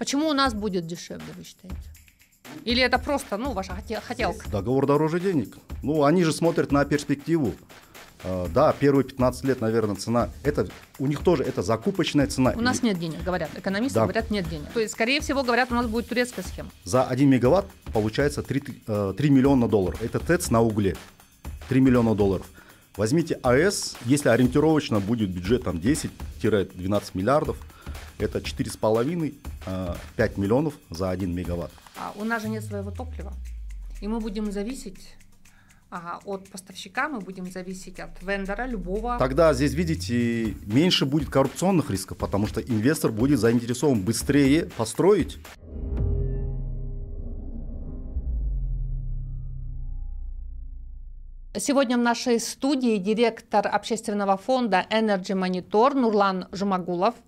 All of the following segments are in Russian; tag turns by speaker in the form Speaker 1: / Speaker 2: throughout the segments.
Speaker 1: Почему у нас будет дешевле, вы считаете? Или это просто, ну, ваша хотелка?
Speaker 2: Договор дороже денег. Ну, они же смотрят на перспективу. А, да, первые 15 лет, наверное, цена. Это у них тоже это закупочная цена. У нас
Speaker 1: нет денег, говорят. Экономисты да. говорят, нет денег. То есть, скорее всего, говорят, у нас будет турецкая схема.
Speaker 2: За 1 мегаватт получается 3, 3 э, миллиона долларов. Это ТЭЦ на угле. 3 миллиона долларов. Возьмите АЭС, если ориентировочно будет бюджет там 10-12 миллиардов – это 4,5-5 а, миллионов за 1 мегаватт.
Speaker 1: А у нас же нет своего топлива. И мы будем зависеть Ага, от поставщика мы будем зависеть от вендора любого.
Speaker 2: Тогда здесь, видите, меньше будет коррупционных рисков, потому что инвестор будет заинтересован быстрее построить.
Speaker 1: Сегодня в нашей студии директор общественного фонда Energy Monitor Нурлан Жумагулов –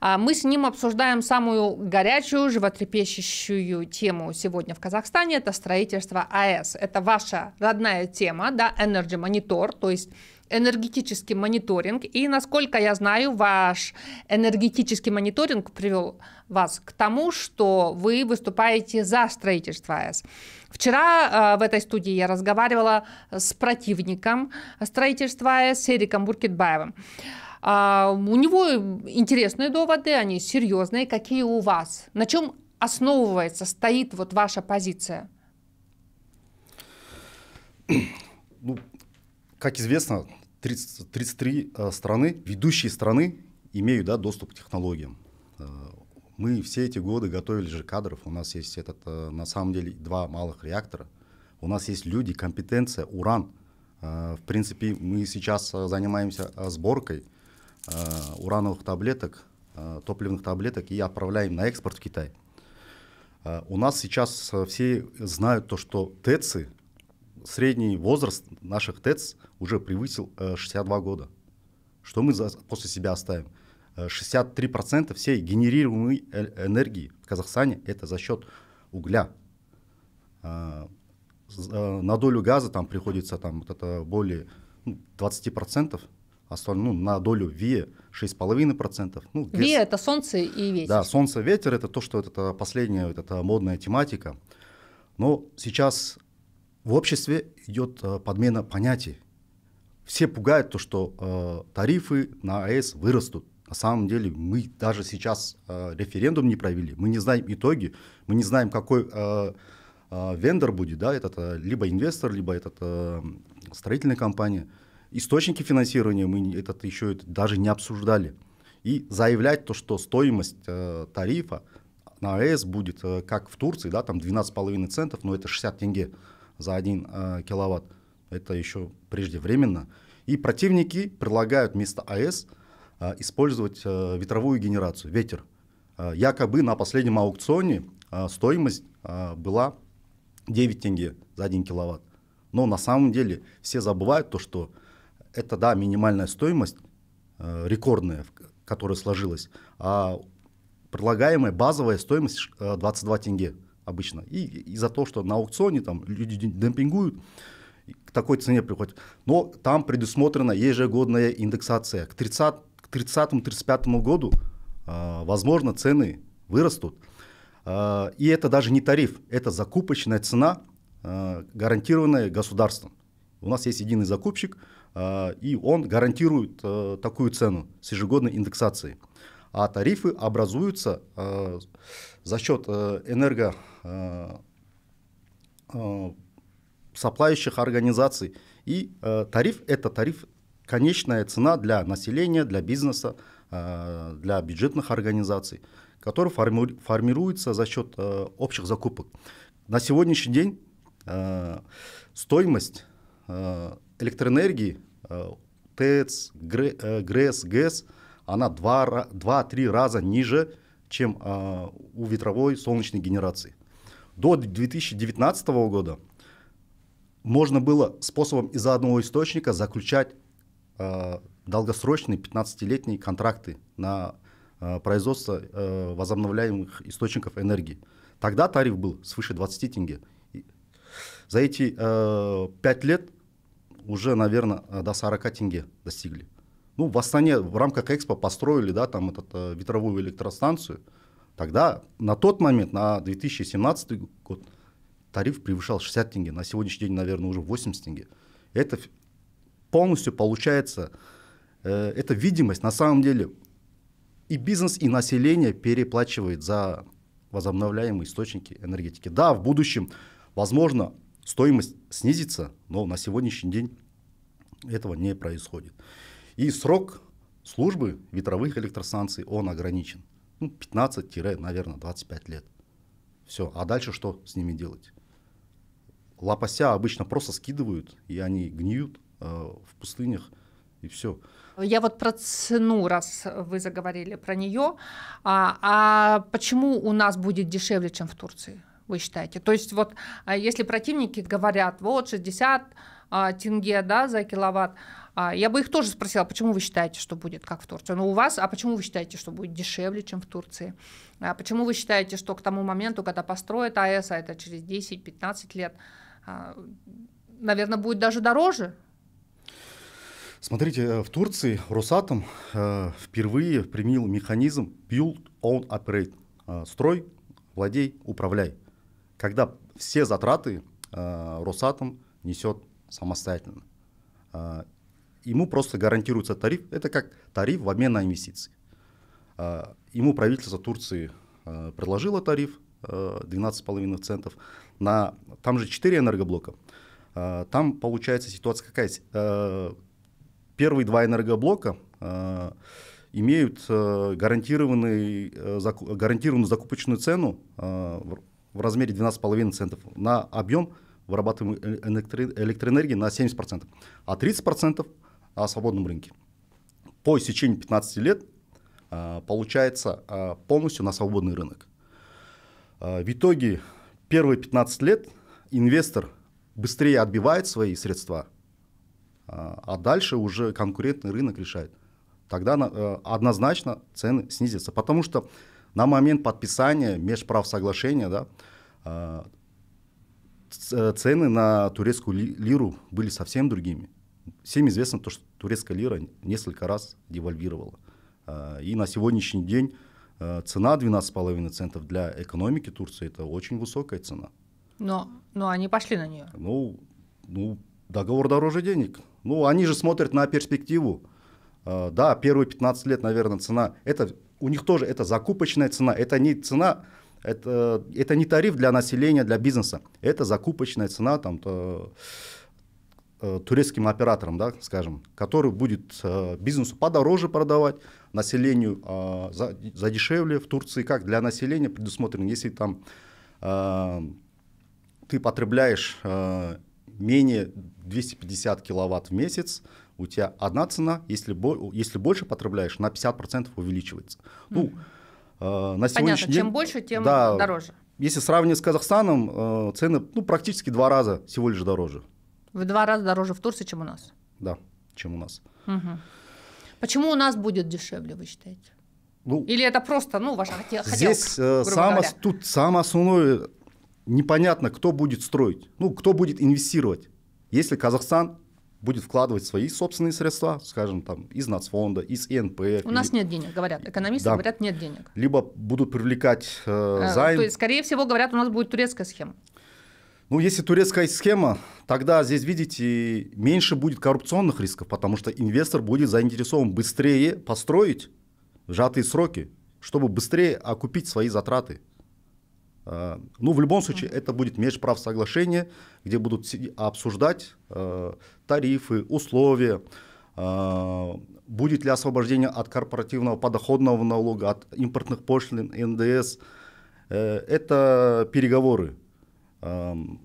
Speaker 1: а мы с ним обсуждаем самую горячую, животрепещущую тему сегодня в Казахстане. Это строительство АЭС. Это ваша родная тема, да, Energy Monitor, то есть энергетический мониторинг. И, насколько я знаю, ваш энергетический мониторинг привел вас к тому, что вы выступаете за строительство АЭС. Вчера э, в этой студии я разговаривала с противником строительства АЭС Эриком Буркетбаевым. А, у него э, интересные доводы, они серьезные. Какие у вас? На чем основывается, стоит вот ваша позиция?
Speaker 2: Ну, как известно, 30, 33 э, страны, ведущие страны имеют да, доступ к технологиям. Э, мы все эти годы готовили же кадров. У нас есть этот, на самом деле два малых реактора. У нас есть люди, компетенция, уран. В принципе, мы сейчас занимаемся сборкой – Э, урановых таблеток, э, топливных таблеток и отправляем на экспорт в Китай. Э, у нас сейчас все знают то, что ТЭЦы, средний возраст наших ТЭЦ уже превысил 62 года. Что мы после себя оставим? 63% всей генерируемой энергии в Казахстане это за счет угля. На долю газа там приходится там вот это более 20%, ну, остальное, ну, на долю ВИА 6,5%. Ну, ГЭС. ВИА
Speaker 1: – это солнце и ветер. Да,
Speaker 2: солнце, ветер – это то, что это последняя вот эта модная тематика. Но сейчас в обществе идет э, подмена понятий. Все пугают то, что э, тарифы на АЭС вырастут. На самом деле мы даже сейчас э, референдум не провели, мы не знаем итоги, мы не знаем, какой э, э, вендор будет, да, этот, э, либо инвестор, либо этот, э, строительная компания – Источники финансирования мы этот еще даже не обсуждали. И заявлять то, что стоимость э, тарифа на АЭС будет, э, как в Турции, да, там 12,5 центов, но это 60 тенге за 1 э, киловатт. Это еще преждевременно. И противники предлагают вместо АЭС э, использовать э, ветровую генерацию, ветер. Э, якобы на последнем аукционе э, стоимость э, была 9 тенге за 1 киловатт. Но на самом деле все забывают то, что это, да, минимальная стоимость, э, рекордная, которая сложилась, а предлагаемая базовая стоимость 22 э, тенге обычно. И из-за то, что на аукционе там люди демпингуют, к такой цене приходят. Но там предусмотрена ежегодная индексация. К 30-35 к году, э, возможно, цены вырастут. Э, и это даже не тариф, это закупочная цена, э, гарантированная государством. У нас есть единый закупщик – а, и он гарантирует э, такую цену с ежегодной индексацией. А тарифы образуются э, за счет э, энерго соплающих организаций. И тариф – это тариф, конечная цена для населения, для бизнеса, для бюджетных организаций, который формируется за счет общих закупок. На сегодняшний день стоимость электроэнергии, э, ТЭЦ, э, ГРЭС, ГЭС, она 2-3 раза ниже, чем э, у ветровой солнечной генерации. До 2019 года можно было способом из одного источника заключать долгосрочные 15-летние контракты на производство возобновляемых источников энергии. Тогда тариф был свыше 20 тенге. За эти э, 5 лет уже, наверное, э, до 40 тенге достигли. Ну, в Астане в рамках Экспо построили, да, там этот, э, ветровую электростанцию. Тогда, на тот момент, на 2017 год, тариф превышал 60 тенге. На сегодняшний день, наверное, уже 80 тенге. Это полностью получается, э, это видимость, на самом деле, и бизнес, и население переплачивает за возобновляемые источники энергетики. Да, в будущем, возможно, стоимость снизится, но на сегодняшний день этого не происходит. И срок службы ветровых электростанций, он ограничен. Ну, 15, наверное, 25 лет. Все, а дальше что с ними делать? Лопася обычно просто скидывают, и они гниют э, в пустынях, и все.
Speaker 1: Я вот про цену, раз вы заговорили про нее, а, а почему у нас будет дешевле, чем в Турции? вы считаете? То есть вот а, если противники говорят, вот 60 а, тенге да, за киловатт, а, я бы их тоже спросила, почему вы считаете, что будет как в Турции? Ну у вас, а почему вы считаете, что будет дешевле, чем в Турции? А почему вы считаете, что к тому моменту, когда построят АЭС, а это через 10-15 лет, а, наверное, будет даже дороже?
Speaker 2: Смотрите, э, в Турции Росатом э, впервые применил механизм build, own, operate. Э, строй, владей, управляй когда все затраты э, Росатом несет самостоятельно. Э, ему просто гарантируется тариф, это как тариф в обмен на инвестиции. Э, ему правительство Турции э, предложило тариф э, 12,5 центов, на, там же 4 энергоблока. Э, там получается ситуация какая? Э, первые два энергоблока э, имеют э, э гарантированную закупочную цену э, в размере 12,5 центов на объем вырабатываемой э, электроэнергии на 70%, а 30% на свободном рынке. По истечении 15 лет э, получается э, полностью на свободный рынок. В итоге первые 15 лет инвестор быстрее отбивает свои средства, а дальше уже конкурентный рынок решает. Тогда однозначно цены снизятся, потому что на момент подписания межправ соглашения да, а, э, цены на турецкую лиру были совсем другими. Всем известно то, что турецкая лира несколько раз девальвировала. А, и на сегодняшний день а, цена 12,5 центов для экономики Турции это очень высокая цена.
Speaker 1: Но, но они пошли на нее.
Speaker 2: Ну, ну, договор дороже денег. Ну, они же смотрят на перспективу. Да, первые 15 лет, наверное, цена. Это у них тоже это закупочная цена, это не цена, это, это не тариф для населения, для бизнеса, это закупочная цена там, то, э, турецким операторам, да, скажем, который будет э, бизнесу подороже продавать, населению э, за, задешевле в Турции, как для населения предусмотрено, если там ты потребляешь менее 250 киловатт в месяц, у тебя одна цена, если, бо- если больше потребляешь, на 50% увеличивается. Ну, э, на Понятно, день, чем больше, тем да, дороже. Если сравнивать с Казахстаном, э, цены ну, практически два раза всего лишь дороже.
Speaker 1: В два раза дороже в Турции, чем у нас?
Speaker 2: Да, чем у нас.
Speaker 1: Угу. Почему у нас будет дешевле, вы считаете? Ну, Или это просто, ну, ваша хотелка, Здесь э, само,
Speaker 2: тут самое основное непонятно, кто будет строить, ну, кто будет инвестировать. Если Казахстан будет вкладывать свои собственные средства, скажем, там, из нацфонда, из ИНП. У или... нас
Speaker 1: нет денег, говорят. Экономисты да. говорят, нет денег.
Speaker 2: Либо будут привлекать э, займ. Э, то есть,
Speaker 1: скорее всего, говорят, у нас будет турецкая схема.
Speaker 2: Ну, если турецкая схема, тогда здесь, видите, меньше будет коррупционных рисков, потому что инвестор будет заинтересован быстрее построить в сжатые сроки, чтобы быстрее окупить свои затраты. Э, ну, в любом случае, это будет межправсоглашение, где будут обсуждать э, тарифы, условия, а, будет ли освобождение от корпоративного подоходного налога, от импортных пошлин, НДС. Э, это переговоры. Ну,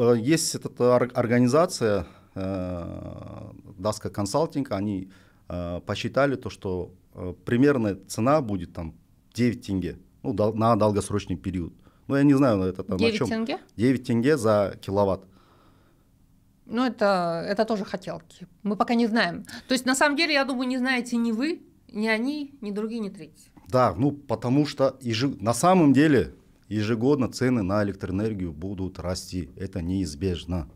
Speaker 2: э, есть эта организация, э, Даска Консалтинг, они посчитали то, что примерная цена будет там 9 тенге ну, на долгосрочный период. Ну, я не знаю, это там 9 о чем. 9 тенге? 9 тенге за киловатт.
Speaker 1: Ну, это, это тоже хотелки. Мы пока не знаем. То есть, на самом деле, я думаю, не знаете ни вы, ни они, ни другие, ни третьи.
Speaker 2: Да, ну, потому что ежег... на самом деле ежегодно цены на электроэнергию будут расти. Это неизбежно.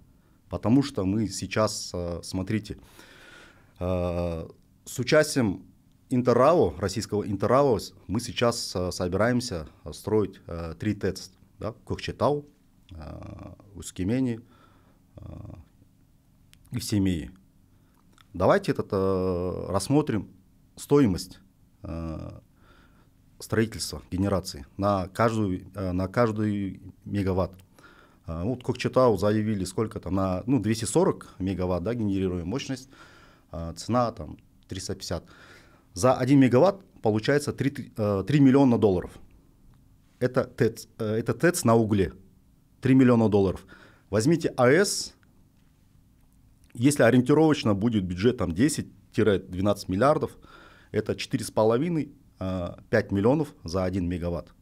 Speaker 2: Потому что мы сейчас, э, смотрите, э, с участием Интеррао, российского Интеррао, мы сейчас э, собираемся строить три ТЭЦ. Да? Кокчетау, Ускемени, и в семье. Давайте этот, э, рассмотрим стоимость э, строительства генерации на каждую, э, на каждую мегаватт. Э, вот как читал, заявили сколько-то на ну, 240 мегаватт да, генерируемая мощность, э, цена там 350. За 1 мегаватт получается 3, 3 э, миллиона долларов. Это ТЭЦ, э, это ТЭЦ на угле. 3 миллиона долларов. Возьмите АЭС если ориентировочно будет бюджет там 10-12 миллиардов, это 4,5-5 а, миллионов за 1 мегаватт.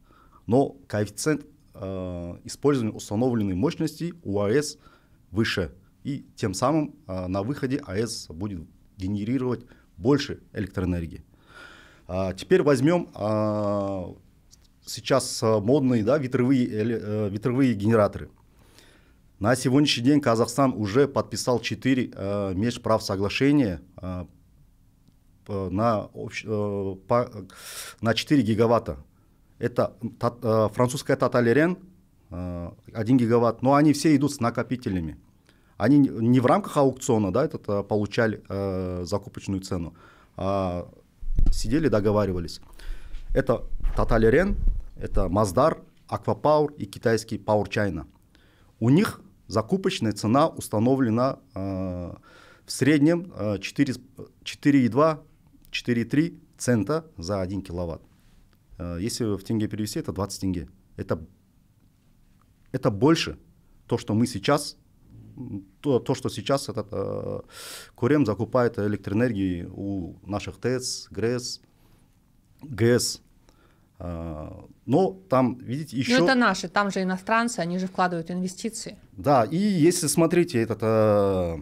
Speaker 2: Но коэффициент э, использования установленной мощности у АЭС выше. И тем самым э, на выходе АЭС будет генерировать больше электроэнергии. А, теперь возьмем а, сейчас модные да, ветровые, э, ветровые генераторы. На сегодняшний день Казахстан уже подписал 4 э, межправ соглашения э, на, общ, э, по, на 4 гигаватта. Это та, э, французская Таталерен, э, 1 гигаватт, но они все идут с накопителями. Они не в рамках аукциона да, этот, э, получали э, закупочную цену, а сидели, договаривались. Это Таталерен, это Маздар, Аквапауэр и китайский Power China. У них Закупочная цена установлена э, в среднем 4,2-4,3 э, цента за 1 киловатт. Э, если в тенге перевести, это 20 тенге. Это, это больше то, что мы сейчас, то, то что сейчас этот э, Курем закупает электроэнергию у наших ТЭЦ, ГРЭС, ГЭС, но там, видите, ну, еще... Но это
Speaker 1: наши, там же иностранцы, они же вкладывают инвестиции.
Speaker 2: Да, и если смотрите, этот, э,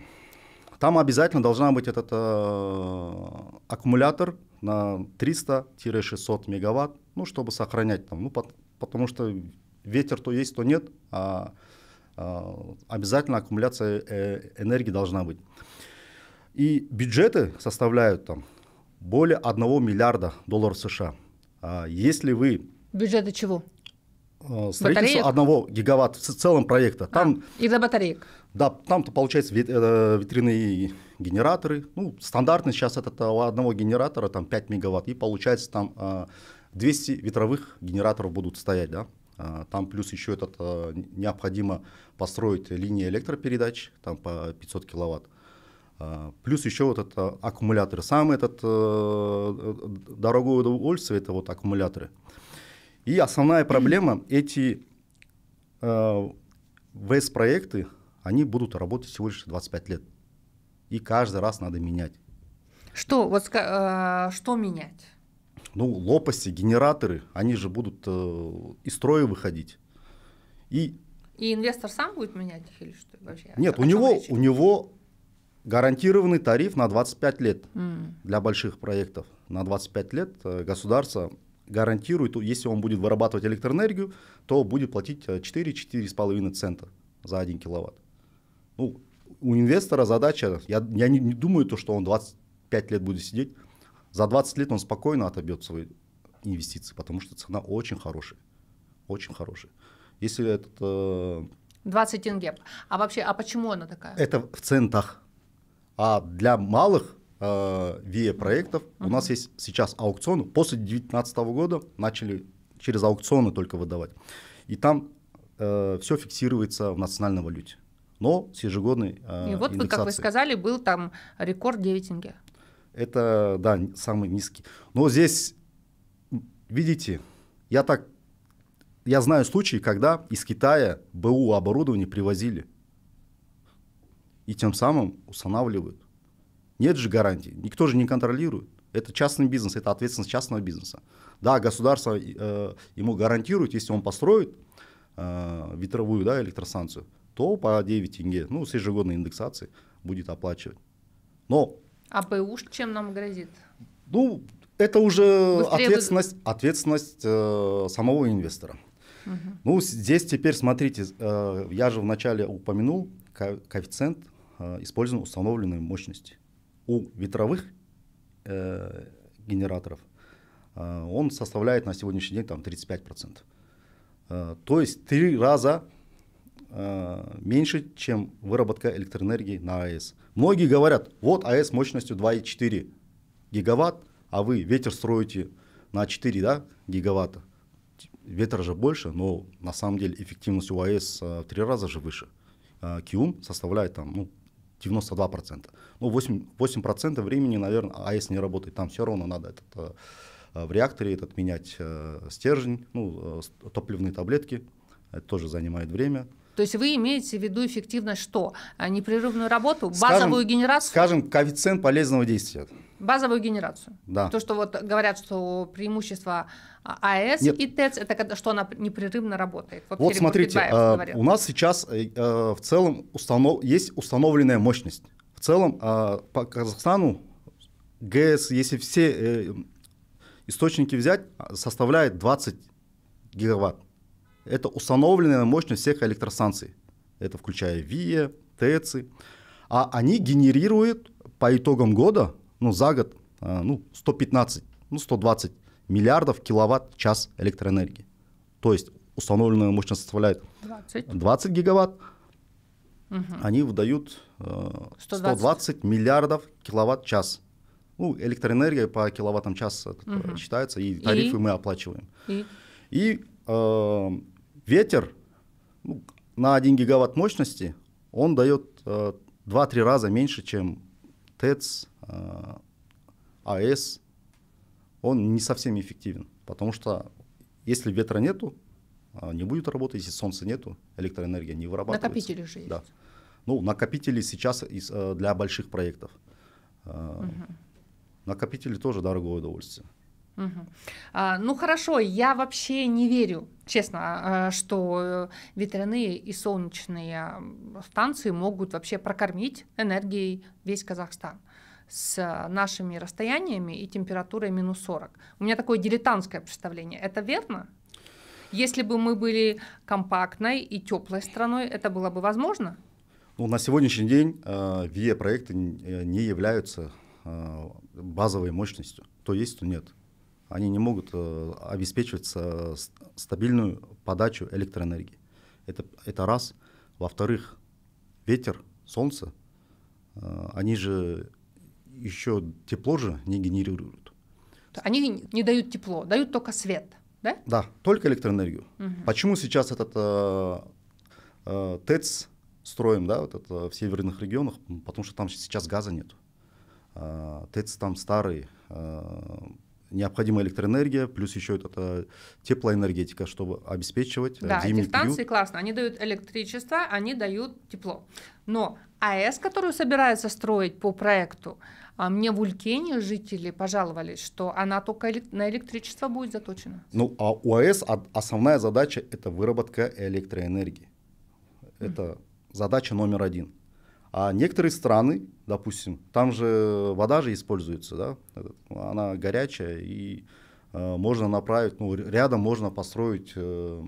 Speaker 2: там обязательно должна быть этот э, аккумулятор на 300-600 мегаватт, ну, чтобы сохранять там, ну, потому что ветер то есть, то нет, а, а обязательно аккумуляция э, энергии должна быть. И бюджеты составляют там более 1 миллиарда долларов США – а если вы...
Speaker 1: Бюджета чего?
Speaker 2: Э, строительство батареек? одного гигаватт в целом проекта. Там, а, и за батареек? Да, там-то получается э, ветряные генераторы. Ну, стандартный сейчас от а, одного генератора там 5 мегаватт. И получается там 200 а, ветровых генераторов будут стоять, да? Там плюс еще этот, необходимо построить линии электропередач, там по 500 киловатт. А, плюс еще вот это аккумуляторы. Самое этот, э, дорогое удовольствие – это вот аккумуляторы. И основная проблема – эти ВЭС-проекты, они будут работать всего лишь 25 лет. И каждый раз надо менять.
Speaker 1: Что, вот, э, что менять?
Speaker 2: Ну, лопасти, генераторы, они же будут э, из строя выходить. И,
Speaker 1: и инвестор сам будет менять их или что? Вообще? Нет,
Speaker 2: а у него, у него гарантированный тариф на 25 лет mm. для больших проектов. На 25 лет э, государство гарантирует, если он будет вырабатывать электроэнергию, то будет платить 4-4,5 э, цента за 1 киловатт. Ну, у инвестора задача, я, я не, не думаю, то, что он 25 лет будет сидеть, за 20 лет он спокойно отобьет свои инвестиции, потому что цена очень хорошая, очень хорошая. Если этот... Э...
Speaker 1: 20 тенге. А вообще, а почему она такая?
Speaker 2: Это в центах. А для малых э, VIA проектов uh-huh. у нас есть сейчас аукцион. После 2019 года начали через аукционы только выдавать. И там э, все фиксируется в национальной валюте. Но с ежегодной э, И вот, вы, как вы сказали,
Speaker 1: был там рекорд 9 тенге.
Speaker 2: Это, да, самый низкий. Но здесь, видите, я так я знаю случаи, когда из Китая БУ оборудование привозили и тем самым устанавливают. Нет же гарантии никто же не контролирует. Это частный бизнес, это ответственность частного бизнеса. Да, государство э, ему гарантирует, если он построит э, ветровую да, электростанцию, то по 9 тенге, ну, с ежегодной индексацией будет оплачивать. Но...
Speaker 1: А БУ чем нам грозит?
Speaker 2: Ну, это уже Быстрее ответственность, вы... ответственность э, самого инвестора. Угу. Ну, здесь теперь, смотрите, э, я же вначале упомянул коэффициент а, используем установленную мощности У ветровых э, генераторов э, он составляет на сегодняшний день там, 35%. Э, а, то есть три раза э, меньше, чем выработка электроэнергии на АЭС. Многие говорят, вот АЭС мощностью 2,4 гигаватт, а вы ветер строите на 4 да, гигаватта. Ветра же больше, но на самом деле эффективность у АЭС в три раза же выше. Киум составляет там, ну, 92%. Ну, 8%, 8 времени, наверное, а если не работает, там все равно надо этот, э, э, в реакторе этот менять э, стержень, ну, топливные таблетки, это тоже занимает время.
Speaker 1: То есть вы имеете в виду эффективность что? А, непрерывную работу, скажем, базовую генерацию? Скажем,
Speaker 2: коэффициент полезного действия.
Speaker 1: Базовую генерацию. Да. То, что вот говорят, что преимущество АЭС Нет. и ТЭЦ, это когда, что она непрерывно работает. Вот, вот смотрите, э, у
Speaker 2: нас сейчас э, э, в целом установ... есть установленная мощность. В целом э, по Казахстану ГЭС, если все э, источники взять, составляет 20 гигаватт это установленная мощность всех электростанций. Это включая ВИЭ, ТЭЦ, А они генерируют по итогам года, ну, за год, э, ну, 115, ну, 120 миллиардов киловатт-час электроэнергии. То есть установленная мощность составляет 20, 20 гигаватт. Угу. Они выдают э, 120. 120 миллиардов киловатт-час. Ну, электроэнергия по киловаттам-час угу. считается, и тарифы и? мы оплачиваем. И, и э, ветер ну, на 1 гигаватт мощности, он дает э, 2-3 раза меньше, чем ТЭЦ, э, АЭС. Он не совсем эффективен, потому что если ветра нету, э, не будет работать, если солнца нету, электроэнергия не вырабатывается. Накопители же есть. Да. Ну, накопители сейчас из, э, для больших проектов. Угу. Накопители тоже дорогое удовольствие.
Speaker 1: Угу. А, ну хорошо, я вообще не верю, честно, а, а, что э, ветряные и солнечные станции могут вообще прокормить энергией весь Казахстан с э, нашими расстояниями и температурой минус 40. У меня такое дилетантское представление. Это верно? Если бы мы были компактной и теплой страной, это было бы возможно?
Speaker 2: Ну, на сегодняшний день э, ВИЭ-проекты э, не являются э, базовой мощностью. То есть, то нет они не могут э, обеспечиваться э, стабильную подачу электроэнергии. Это, это раз. Во-вторых, ветер, солнце, э, они же еще тепло же не генерируют.
Speaker 1: Они не дают тепло, дают только свет, да?
Speaker 2: Да, только электроэнергию. Угу. Почему сейчас этот э, э, ТЭЦ строим, да, вот это в северных регионах? Потому что там сейчас газа нет. Э, ТЭЦ там старый, э, необходима электроэнергия, плюс еще это, э, теплоэнергетика,
Speaker 1: чтобы обеспечивать э, да, зимний эти станции период. классно, они дают электричество, они дают тепло. Но АЭС, которую собираются строить по проекту, а мне в Улькене жители пожаловались, что она только на электричество будет заточена.
Speaker 2: Ну, а у АЭС основная задача – это выработка электроэнергии. Это mm-hmm. задача номер один. А некоторые страны, допустим, там же вода же используется, да, ну, она горячая, и э, можно направить, ну, рядом можно построить э,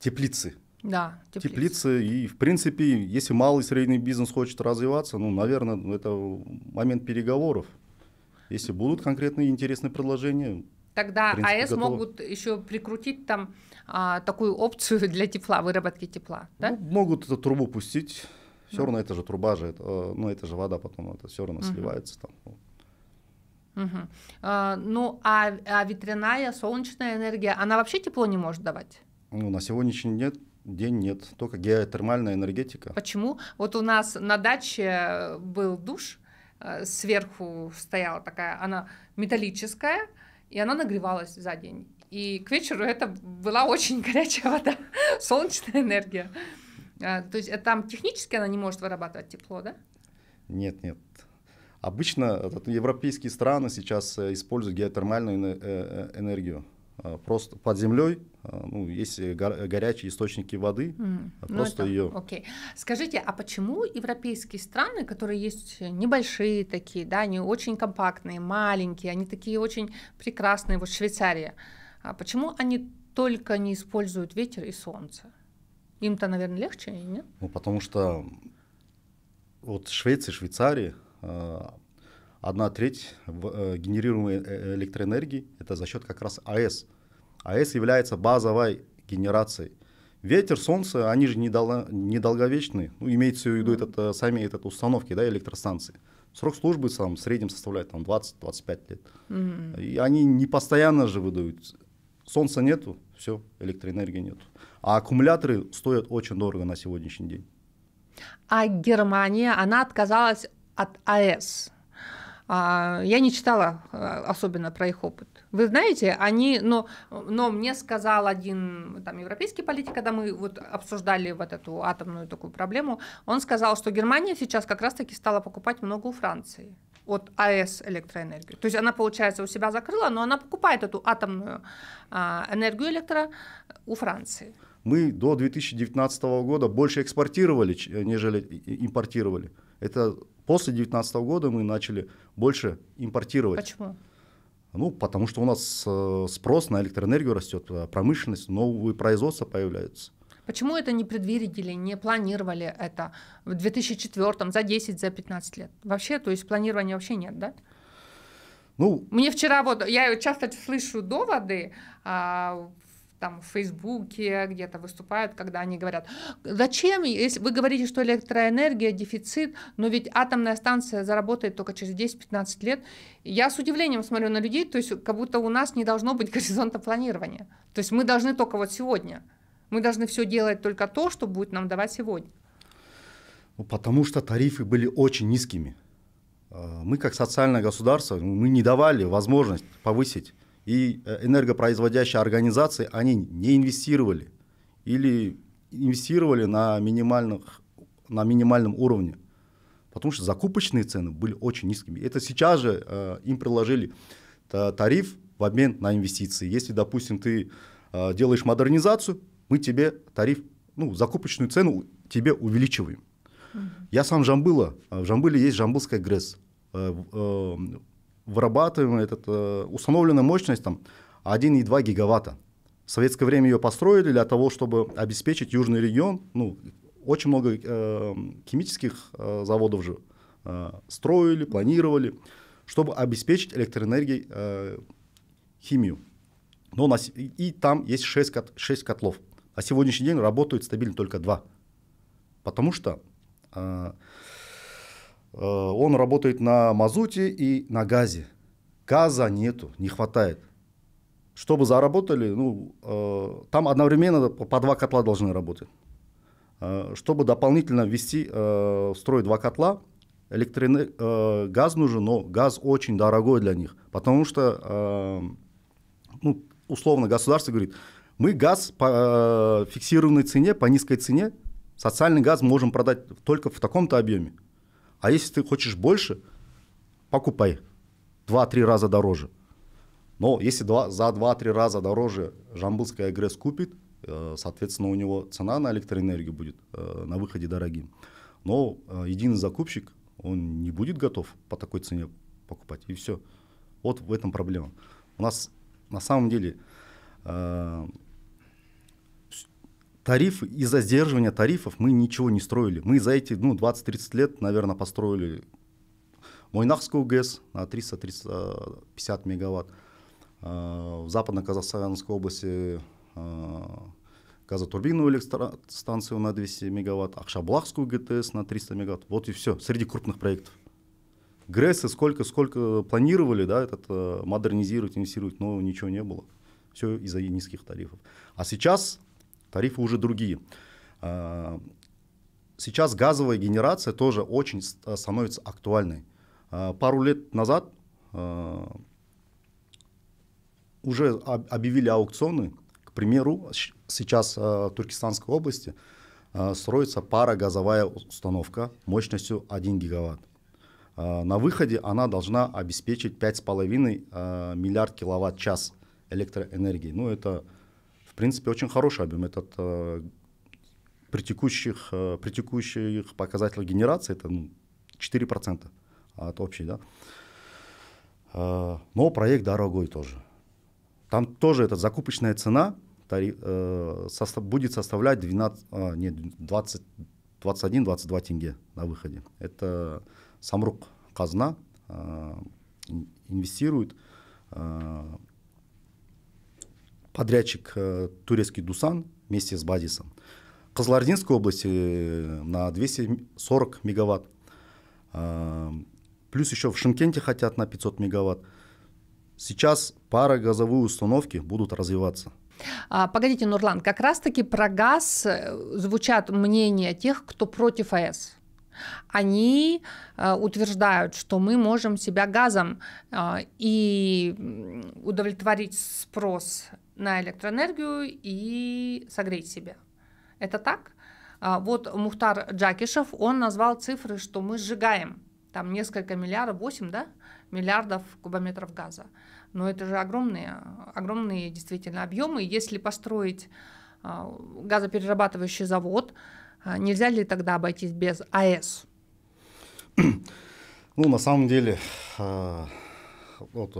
Speaker 2: теплицы.
Speaker 1: Да, теплицы.
Speaker 2: теплицы. И, в принципе, если малый и средний бизнес хочет развиваться, ну, наверное, это момент переговоров. Если будут конкретные интересные предложения,
Speaker 1: Тогда принципе, АЭС готовы. могут еще прикрутить там а, такую опцию для тепла, выработки тепла. Да? Ну,
Speaker 2: могут эту трубу пустить, все mm. равно это же труба же, это, ну это же вода потом, это все равно mm-hmm. сливается там.
Speaker 1: Угу. А, ну, а, а ветряная, солнечная энергия, она вообще тепло не может давать?
Speaker 2: Ну, на сегодняшний нет, день нет, только геотермальная энергетика. Почему?
Speaker 1: Вот у нас на даче э, был душ, э, сверху стояла такая, она металлическая, и она нагревалась за день. И к вечеру это была очень горячая вода, солнечная энергия. А, то есть э, там технически она не может вырабатывать тепло, да?
Speaker 2: Нет, нет. Обычно европейские страны сейчас э, используют геотермальную э, энергию. А, просто под землей а, ну, есть горячие источники воды,
Speaker 1: mm. просто ну, это, ее. Окей. Скажите, а почему европейские страны, которые есть небольшие такие, да, они очень компактные, маленькие, они такие очень прекрасные, вот Швейцария, а почему они только не используют ветер и солнце? Им-то, наверное, легче, нет?
Speaker 2: Ну, потому что вот Швеция, Швейцария, э, одна треть э, генерируемой э, электроэнергии это за счет как раз АЭС. АЭС является базовой генерацией. Ветер, солнце, они же недолго, недолговечны. Ну, имеется в виду mm-hmm. этот, сами этот установки, да, электростанции. Срок службы сам, в среднем составляет там, 20-25 лет. Mm-hmm. И они не постоянно же выдают солнца нету, все, электроэнергии нет, А аккумуляторы стоят очень дорого на сегодняшний день.
Speaker 1: А Германия, она отказалась от АЭС. А, я не читала э, особенно про их опыт. Вы знаете, они, но, но мне сказал один там, европейский политик, когда мы вот обсуждали вот эту атомную такую проблему, он сказал, что Германия сейчас как раз-таки стала покупать много у Франции от АЭС электроэнергию. То есть она, получается, у себя закрыла, но она покупает эту атомную а, энергию электро у Франции.
Speaker 2: Мы до 2019 года больше экспортировали, нежели импортировали. Это после 2019 года мы начали больше импортировать. Почему? Ну, потому что у нас э, спрос на электроэнергию растет, а промышленность, новые производства появляются.
Speaker 1: Почему это не предвидели, не планировали это в 2004, за 10, за 15 лет? Вообще, то есть планирования вообще нет, да? Ну, Мне вчера вот, я часто слышу доводы а, там в Фейсбуке где-то выступают, когда они говорят, зачем, если вы говорите, что электроэнергия, дефицит, но ведь атомная станция заработает только через 10-15 лет. Я с удивлением смотрю на людей, то есть как будто у нас не должно быть горизонта планирования. То есть мы должны только вот сегодня. Мы должны все делать только то, что будет нам давать сегодня.
Speaker 2: Ну, потому что тарифы были очень низкими. А, мы как социальное государство, мы не давали возможность повысить. И э, энергопроизводящие организации, они не инвестировали. Или инвестировали на, минимальных, на минимальном уровне. Потому что закупочные цены были очень низкими. Это сейчас же э, им приложили тариф в обмен на инвестиции. Если, допустим, ты э, делаешь модернизацию, мы тебе тариф, ну, закупочную цену тебе увеличиваем. Угу. Я сам Жамбыла, э, в Жамбыле есть Жамбылская ГРЭС. Э, э, вырабатываем этот, установленная мощность там 1,2 гигаватта. В советское время ее построили для того, чтобы обеспечить южный регион. Ну, очень много химических заводов же строили, планировали, чтобы обеспечить электроэнергией химию. Но у нас и, там есть 6, кот, 6 котлов. А сегодняшний день работают стабильно только два. Потому что э, э, он работает на мазуте и на газе. Газа нету, не хватает. Чтобы заработали, ну, э, там одновременно по два котла должны работать. Э, чтобы дополнительно ввести э, в строй два котла, электроэнер... э, газ нужен, но газ очень дорогой для них. Потому что, э, ну, условно, государство говорит, мы газ по э, фиксированной цене, по низкой цене, социальный газ можем продать только в таком-то объеме. А если ты хочешь больше, покупай 2-3 раза дороже. Но если два, за 2-3 раза дороже Жамбылская ГРЭС купит, э, соответственно, у него цена на электроэнергию будет э, на выходе дорогим. Но единый закупщик, он не будет готов по такой цене покупать. И все. Вот в этом проблема. У нас на самом деле тарифы, из-за сдерживания тарифов мы ничего не строили. Мы за эти ну, 20-30 лет, наверное, построили Мойнахскую ГЭС на 300-350 э, мегаватт. Э, в Западно-Казахстанской области э, газотурбинную электростанцию на 200 мегаватт, Акшабалахскую ГТС на 300 мегаватт. Вот и все, среди крупных проектов. ГРЭСы сколько, сколько планировали да, этот, модернизировать, инвестировать, но ничего не было. Все из-за низких тарифов. А сейчас тарифы уже другие. А, сейчас газовая генерация тоже очень а, становится актуальной. А, пару лет назад уже объявили аукционы. К примеру, сейчас в Туркестанской области строится пара газовая установка мощностью 1 гигаватт. На выходе она должна обеспечить 5,5 миллиард киловатт-час электроэнергии. Ну, это принципе, очень хороший объем. Этот э, при текущих, э, при текущих показателях генерации это ну, 4% от общей. Да? Э, но проект дорогой тоже. Там тоже эта закупочная цена тариф, э, состав, будет составлять 12, а, нет, 20, 21-22 тенге на выходе. Это Самрук казна э, инвестирует э, подрядчик э, турецкий Дусан вместе с Базисом. Кызылординской области э, на 240 мегаватт. Э, плюс еще в Шимкенте хотят на 500 мегаватт. Сейчас пара газовые установки будут развиваться.
Speaker 1: А, погодите, Нурлан, как раз-таки про газ звучат мнения тех, кто против АЭС. Они э, утверждают, что мы можем себя газом э, и удовлетворить спрос на электроэнергию и согреть себя. Это так? А, вот Мухтар Джакишев, он назвал цифры, что мы сжигаем там несколько миллиардов, 8, да, миллиардов кубометров газа. Но это же огромные, огромные действительно объемы. Если построить а, газоперерабатывающий завод, а, нельзя ли тогда обойтись без АЭС?
Speaker 2: Ну, на самом деле, вот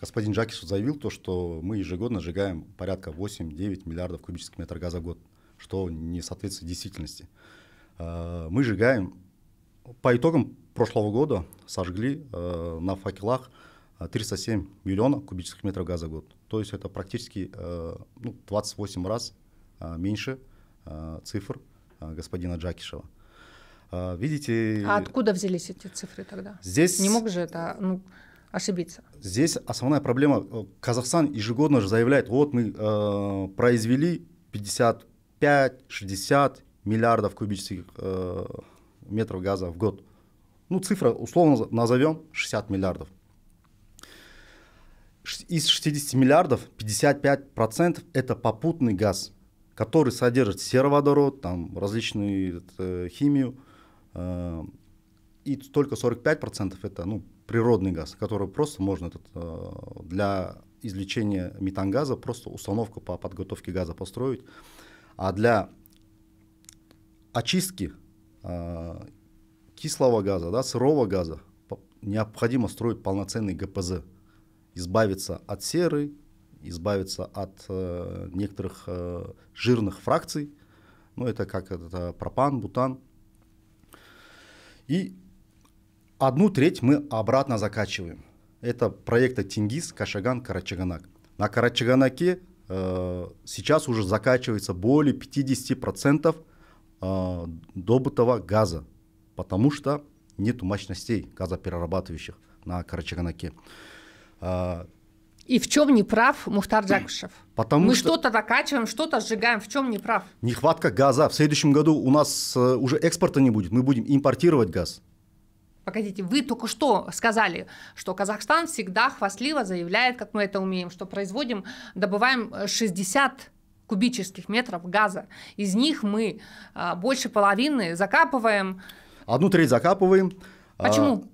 Speaker 2: Господин Жакишев заявил то, что мы ежегодно сжигаем порядка 8-9 миллиардов кубических метров газа в год, что не соответствует действительности. А, мы сжигаем, по итогам прошлого года сожгли а, на факелах 307 а, миллионов кубических метров газа в год. То есть это практически ну, 28 раз меньше цифр господина Джакишева. Видите... А
Speaker 1: откуда взялись эти цифры тогда? Здесь... Не мог же это... Ну, ошибиться.
Speaker 2: Здесь основная проблема. Э, Казахстан ежегодно же заявляет, вот мы э, произвели 55-60 миллиардов кубических э, метров газа в год. Ну, цифра условно назовем 60 миллиардов. Из 60 миллиардов 55% это попутный газ, который содержит сероводород, там, различную это, э, химию. Э, и только 45% это ну, природный газ, который просто можно этот, э, для извлечения метангаза просто установку по подготовке газа построить. А для очистки э, кислого газа, да, сырого газа необходимо строить полноценный ГПЗ, избавиться от серы, избавиться от э, некоторых э, жирных фракций, ну это как это э, пропан, бутан, и Одну треть мы обратно закачиваем. Это проекты Тингис, Кашаган, Карачаганак. На Карачаганаке э, сейчас уже закачивается более 50% э, добытого газа, потому что нет мощностей газоперерабатывающих на Карачаганаке. Э,
Speaker 1: и в чем не прав Мухтар Джакушев?
Speaker 2: Потому Мы что... что-то
Speaker 1: докачиваем, что-то сжигаем. В чем не прав?
Speaker 2: Нехватка газа. В следующем году у нас э, уже экспорта не будет. Мы будем импортировать газ.
Speaker 1: Погодите, вы только что сказали, что Казахстан всегда хвастливо заявляет, как мы это умеем, что производим, добываем 60 э, кубических метров газа. Из них мы а, больше половины закапываем.
Speaker 2: Одну треть закапываем. А, Почему?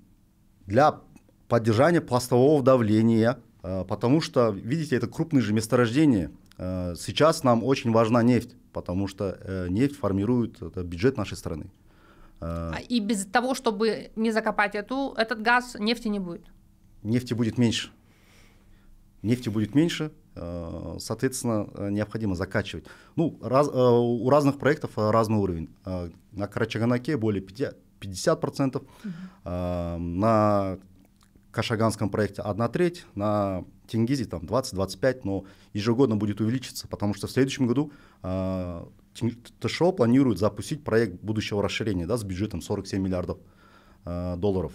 Speaker 2: для поддержания пластового давления, а, потому что, видите, это крупные же месторождения. Сейчас нам очень важна нефть, потому что э, нефть формирует э, бюджет нашей страны. А,
Speaker 1: И без того, чтобы не закопать эту, этот газ, нефти не будет?
Speaker 2: Нефти будет меньше. Нефти будет меньше, э, соответственно, э, необходимо закачивать. Ну, раз, э, у разных проектов разный уровень. На Карачаганаке более 50%, угу. на Кашаганском проекте одна треть, на Тенгизе там 20-25, но ежегодно будет увеличиться, потому что в следующем году ТШО планирует запустить проект будущего расширения да, с бюджетом 47 миллиардов э, долларов,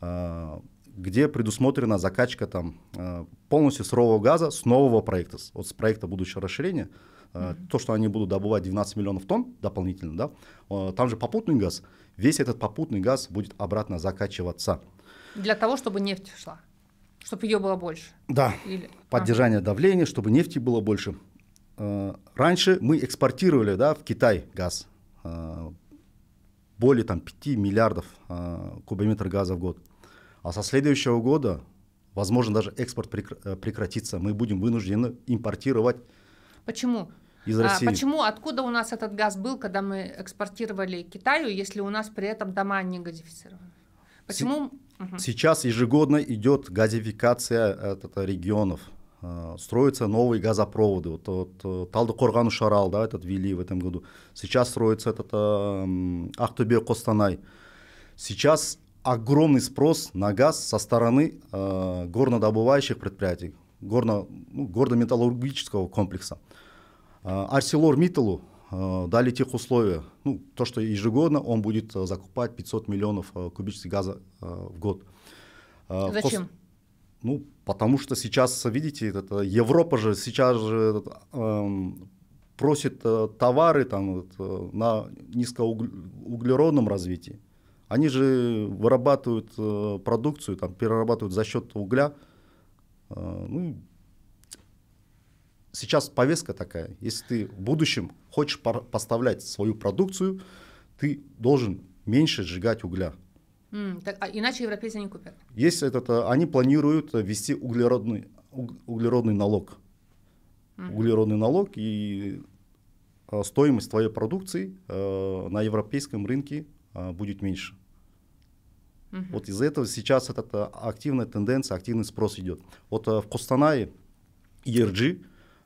Speaker 2: э, где предусмотрена закачка там, э, полностью сырого газа с нового проекта, вот с проекта будущего расширения. Э, mm То, что они будут добывать 12 миллионов тонн дополнительно, да, э, там же попутный газ, весь этот попутный газ будет обратно закачиваться.
Speaker 1: Для того, чтобы нефть шла? Чтобы ее было больше. Да. Или... Поддержание
Speaker 2: ага. давления, чтобы нефти было больше. Э, раньше мы экспортировали да, в Китай газ э, более там, 5 миллиардов э, кубометров газа в год. А со следующего года, возможно, даже экспорт прекратится. Мы будем вынуждены импортировать.
Speaker 1: Почему? из а России. А почему, откуда у нас этот газ был, когда мы экспортировали Китаю, если у нас при этом дома не газифицированы? Почему? С... Угу.
Speaker 2: Сейчас ежегодно идет газификация этого регионов э, строятся новые газопроводы. Вот, вот э, Талдыкорган Ушарал, да, этот Вели в этом году. Сейчас строится этот э, Ахтубе Костанай. Сейчас огромный спрос на газ со стороны э, горнодобывающих предприятий, горно, ну, горно-металлургического комплекса. Э, Арселор э, дали тех условия, ну, то, что ежегодно он будет э, закупать 500 миллионов э, кубических газа э, в год. Э, Зачем? Кос... Ну, потому что сейчас, видите, это, э, Европа же сейчас же эм, просит э, товары там, это, на низкоуглеродном развитии. Они же вырабатывают э, продукцию, там, перерабатывают за счет угля. Э, ну, сейчас повестка такая. Если ты в будущем хочешь поставлять свою продукцию, ты должен меньше сжигать угля.
Speaker 1: Mm, так, а иначе европейцы не купят.
Speaker 2: Есть этот, э, они планируют э, ввести углеродный, углеродный налог. Mm. Углеродный налог и э, стоимость твоей продукции э, на европейском рынке э, будет меньше. Mm-hmm. Вот из-за этого сейчас эта активная тенденция, активный спрос идет. Вот э, в Костанае ERG,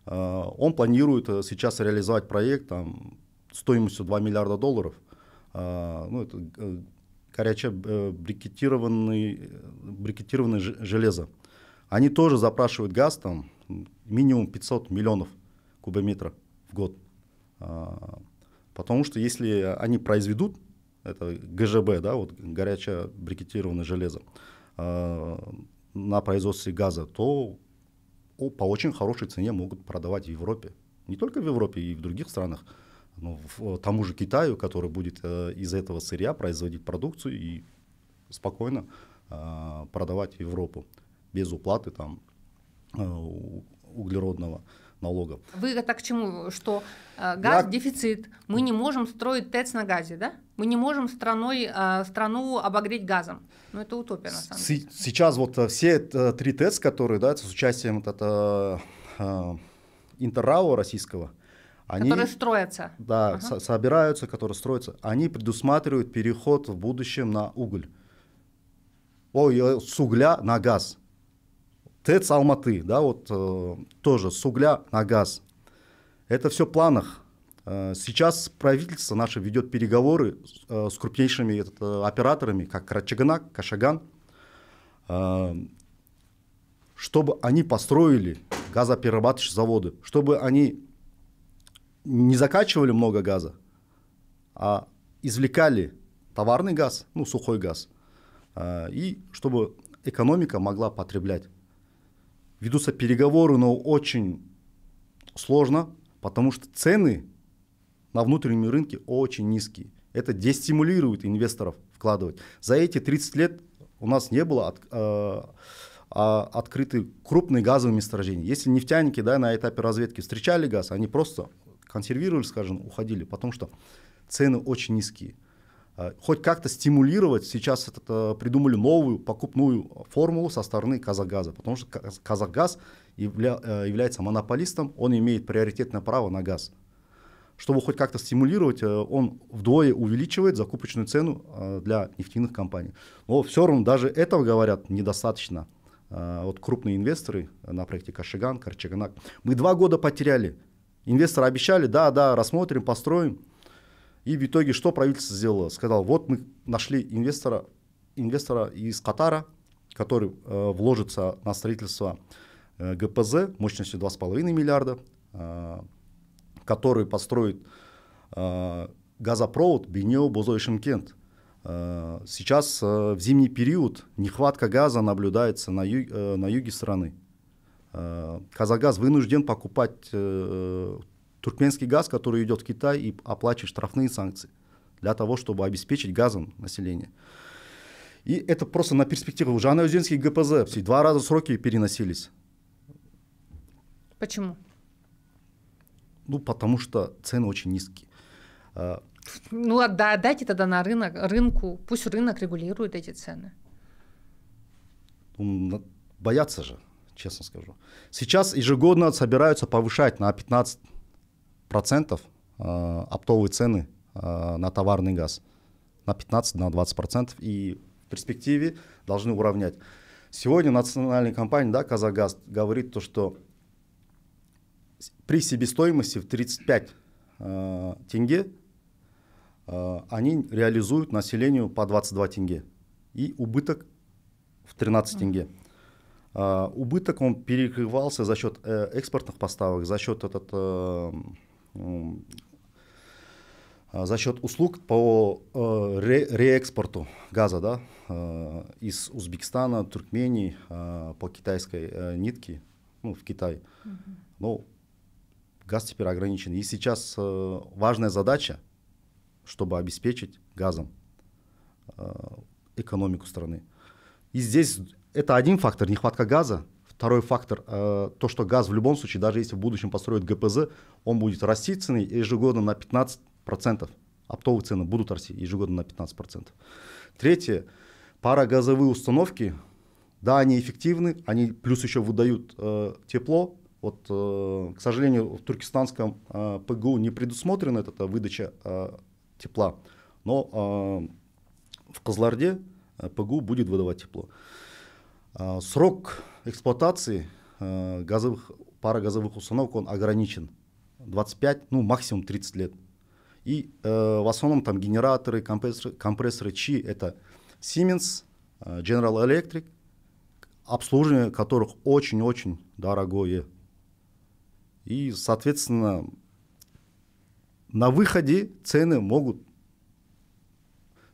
Speaker 2: он планирует сейчас реализовать проект там, стоимостью 2 миллиарда долларов. Ну, это горячее э, э, брикетированное железо. Они тоже запрашивают газ там минимум 500 миллионов кубометров в год. А, потому что если они произведут это ГЖБ, да, вот горячее брикетированное железо, а, на производстве газа, то по очень хорошей цене могут продавать в Европе. Не только в Европе, и в других странах ну, в, э, тому же Китаю, который будет э, из этого сырья производить продукцию и спокойно э, продавать в Европу без уплаты там э, углеродного налога.
Speaker 1: Вы это к чему? Что э, газ Я... дефицит, мы не можем строить ТЭЦ на газе, да? Мы не можем страной, э, страну обогреть газом. Ну, это утопия, на самом
Speaker 2: деле. сейчас вот э, все э, три ТЭЦ, которые, да, с участием вот это, э, Интеррау российского, они, которые
Speaker 1: строятся.
Speaker 2: Да, ага. со- собираются, которые строятся. Они предусматривают переход в будущем на уголь. Ой, с угля на газ. ТЭЦ Алматы, да, вот э, тоже с угля на газ. Это все в планах. Э, сейчас правительство наше ведет переговоры с, э, с крупнейшими этот, э, операторами, как Карачаганак, Кашаган, э, чтобы они построили газоперерабатывающие заводы, чтобы они не закачивали много газа, а извлекали товарный газ, ну, сухой газ, э, и чтобы экономика могла потреблять. Ведутся переговоры, но очень сложно, потому что цены на внутреннем рынке очень низкие. Это дестимулирует инвесторов вкладывать. За эти 30 лет у нас не было от, э, а, открыты крупные газовые месторождения. Если нефтяники да, на этапе разведки встречали газ, они просто консервировали, скажем, уходили, потому что цены очень низкие. А, хоть как-то стимулировать, сейчас это, а, придумали новую покупную формулу со стороны Казагаза, потому что Казагаз явля, а, является монополистом, он имеет приоритетное право на газ. Чтобы хоть как-то стимулировать, он вдвое увеличивает закупочную цену для нефтяных компаний. Но все равно даже этого, говорят, недостаточно вот крупные инвесторы на проекте Кашиган, Карчаганак. Мы два года потеряли. Инвесторы обещали, да, да, рассмотрим, построим. И в итоге что правительство сделало? Сказал, вот мы нашли инвестора, инвестора из Катара, который э, вложится на строительство э, ГПЗ мощностью 2,5 миллиарда, э, который построит э, газопровод Бенео Бозой Шимкент. Э, сейчас э, в зимний период нехватка газа наблюдается на, ю, э, на юге страны. Э, Казагаз вынужден покупать э, туркменский газ, который идет в Китай, и оплачивать штрафные санкции для того, чтобы обеспечить газом население. И это просто на перспективу. Жанна-Узенский ГПЗ все два раза сроки переносились. Почему? Ну, потому что цены очень низкие. Э,
Speaker 1: ну, а да, дайте тогда на рынок, рынку, пусть рынок регулирует эти цены.
Speaker 2: Ну, боятся же честно скажу. Сейчас ежегодно собираются повышать на 15% э, оптовые цены э, на товарный газ. На 15-20%. И в перспективе должны уравнять. Сегодня национальная компания, да, Казагаз, говорит то, что при себестоимости в 35 э, тенге э, они реализуют населению по 22 тенге и убыток в 13 тенге. А, убыток он перекрывался за счет э, экспортных поставок, за счет этот э, а, за счет услуг по э, ре, реэкспорту газа да, из Узбекистана, Туркмении по китайской нитке ну, в Китай. Угу. Но газ теперь ограничен. И сейчас важная задача, чтобы обеспечить газом экономику страны. И здесь это один фактор, нехватка газа. Второй фактор, э, то, что газ в любом случае, даже если в будущем построят ГПЗ, он будет расти цены ежегодно на 15%. Оптовые цены будут расти ежегодно на 15%. Третье, парогазовые установки, да, они эффективны, они плюс еще выдают э, тепло. Вот, э, к сожалению, в туркестанском э, ПГУ не предусмотрена эта выдача э, тепла, но э, в Козларде э, ПГУ будет выдавать тепло. А, срок эксплуатации а, газовых, парогазовых установок он ограничен. 25, ну максимум 30 лет. И э, в основном там генераторы, компрессоры, компрессоры ЧИ – это Siemens, а, General Electric, обслуживание которых очень-очень дорогое. И, соответственно, на выходе цены могут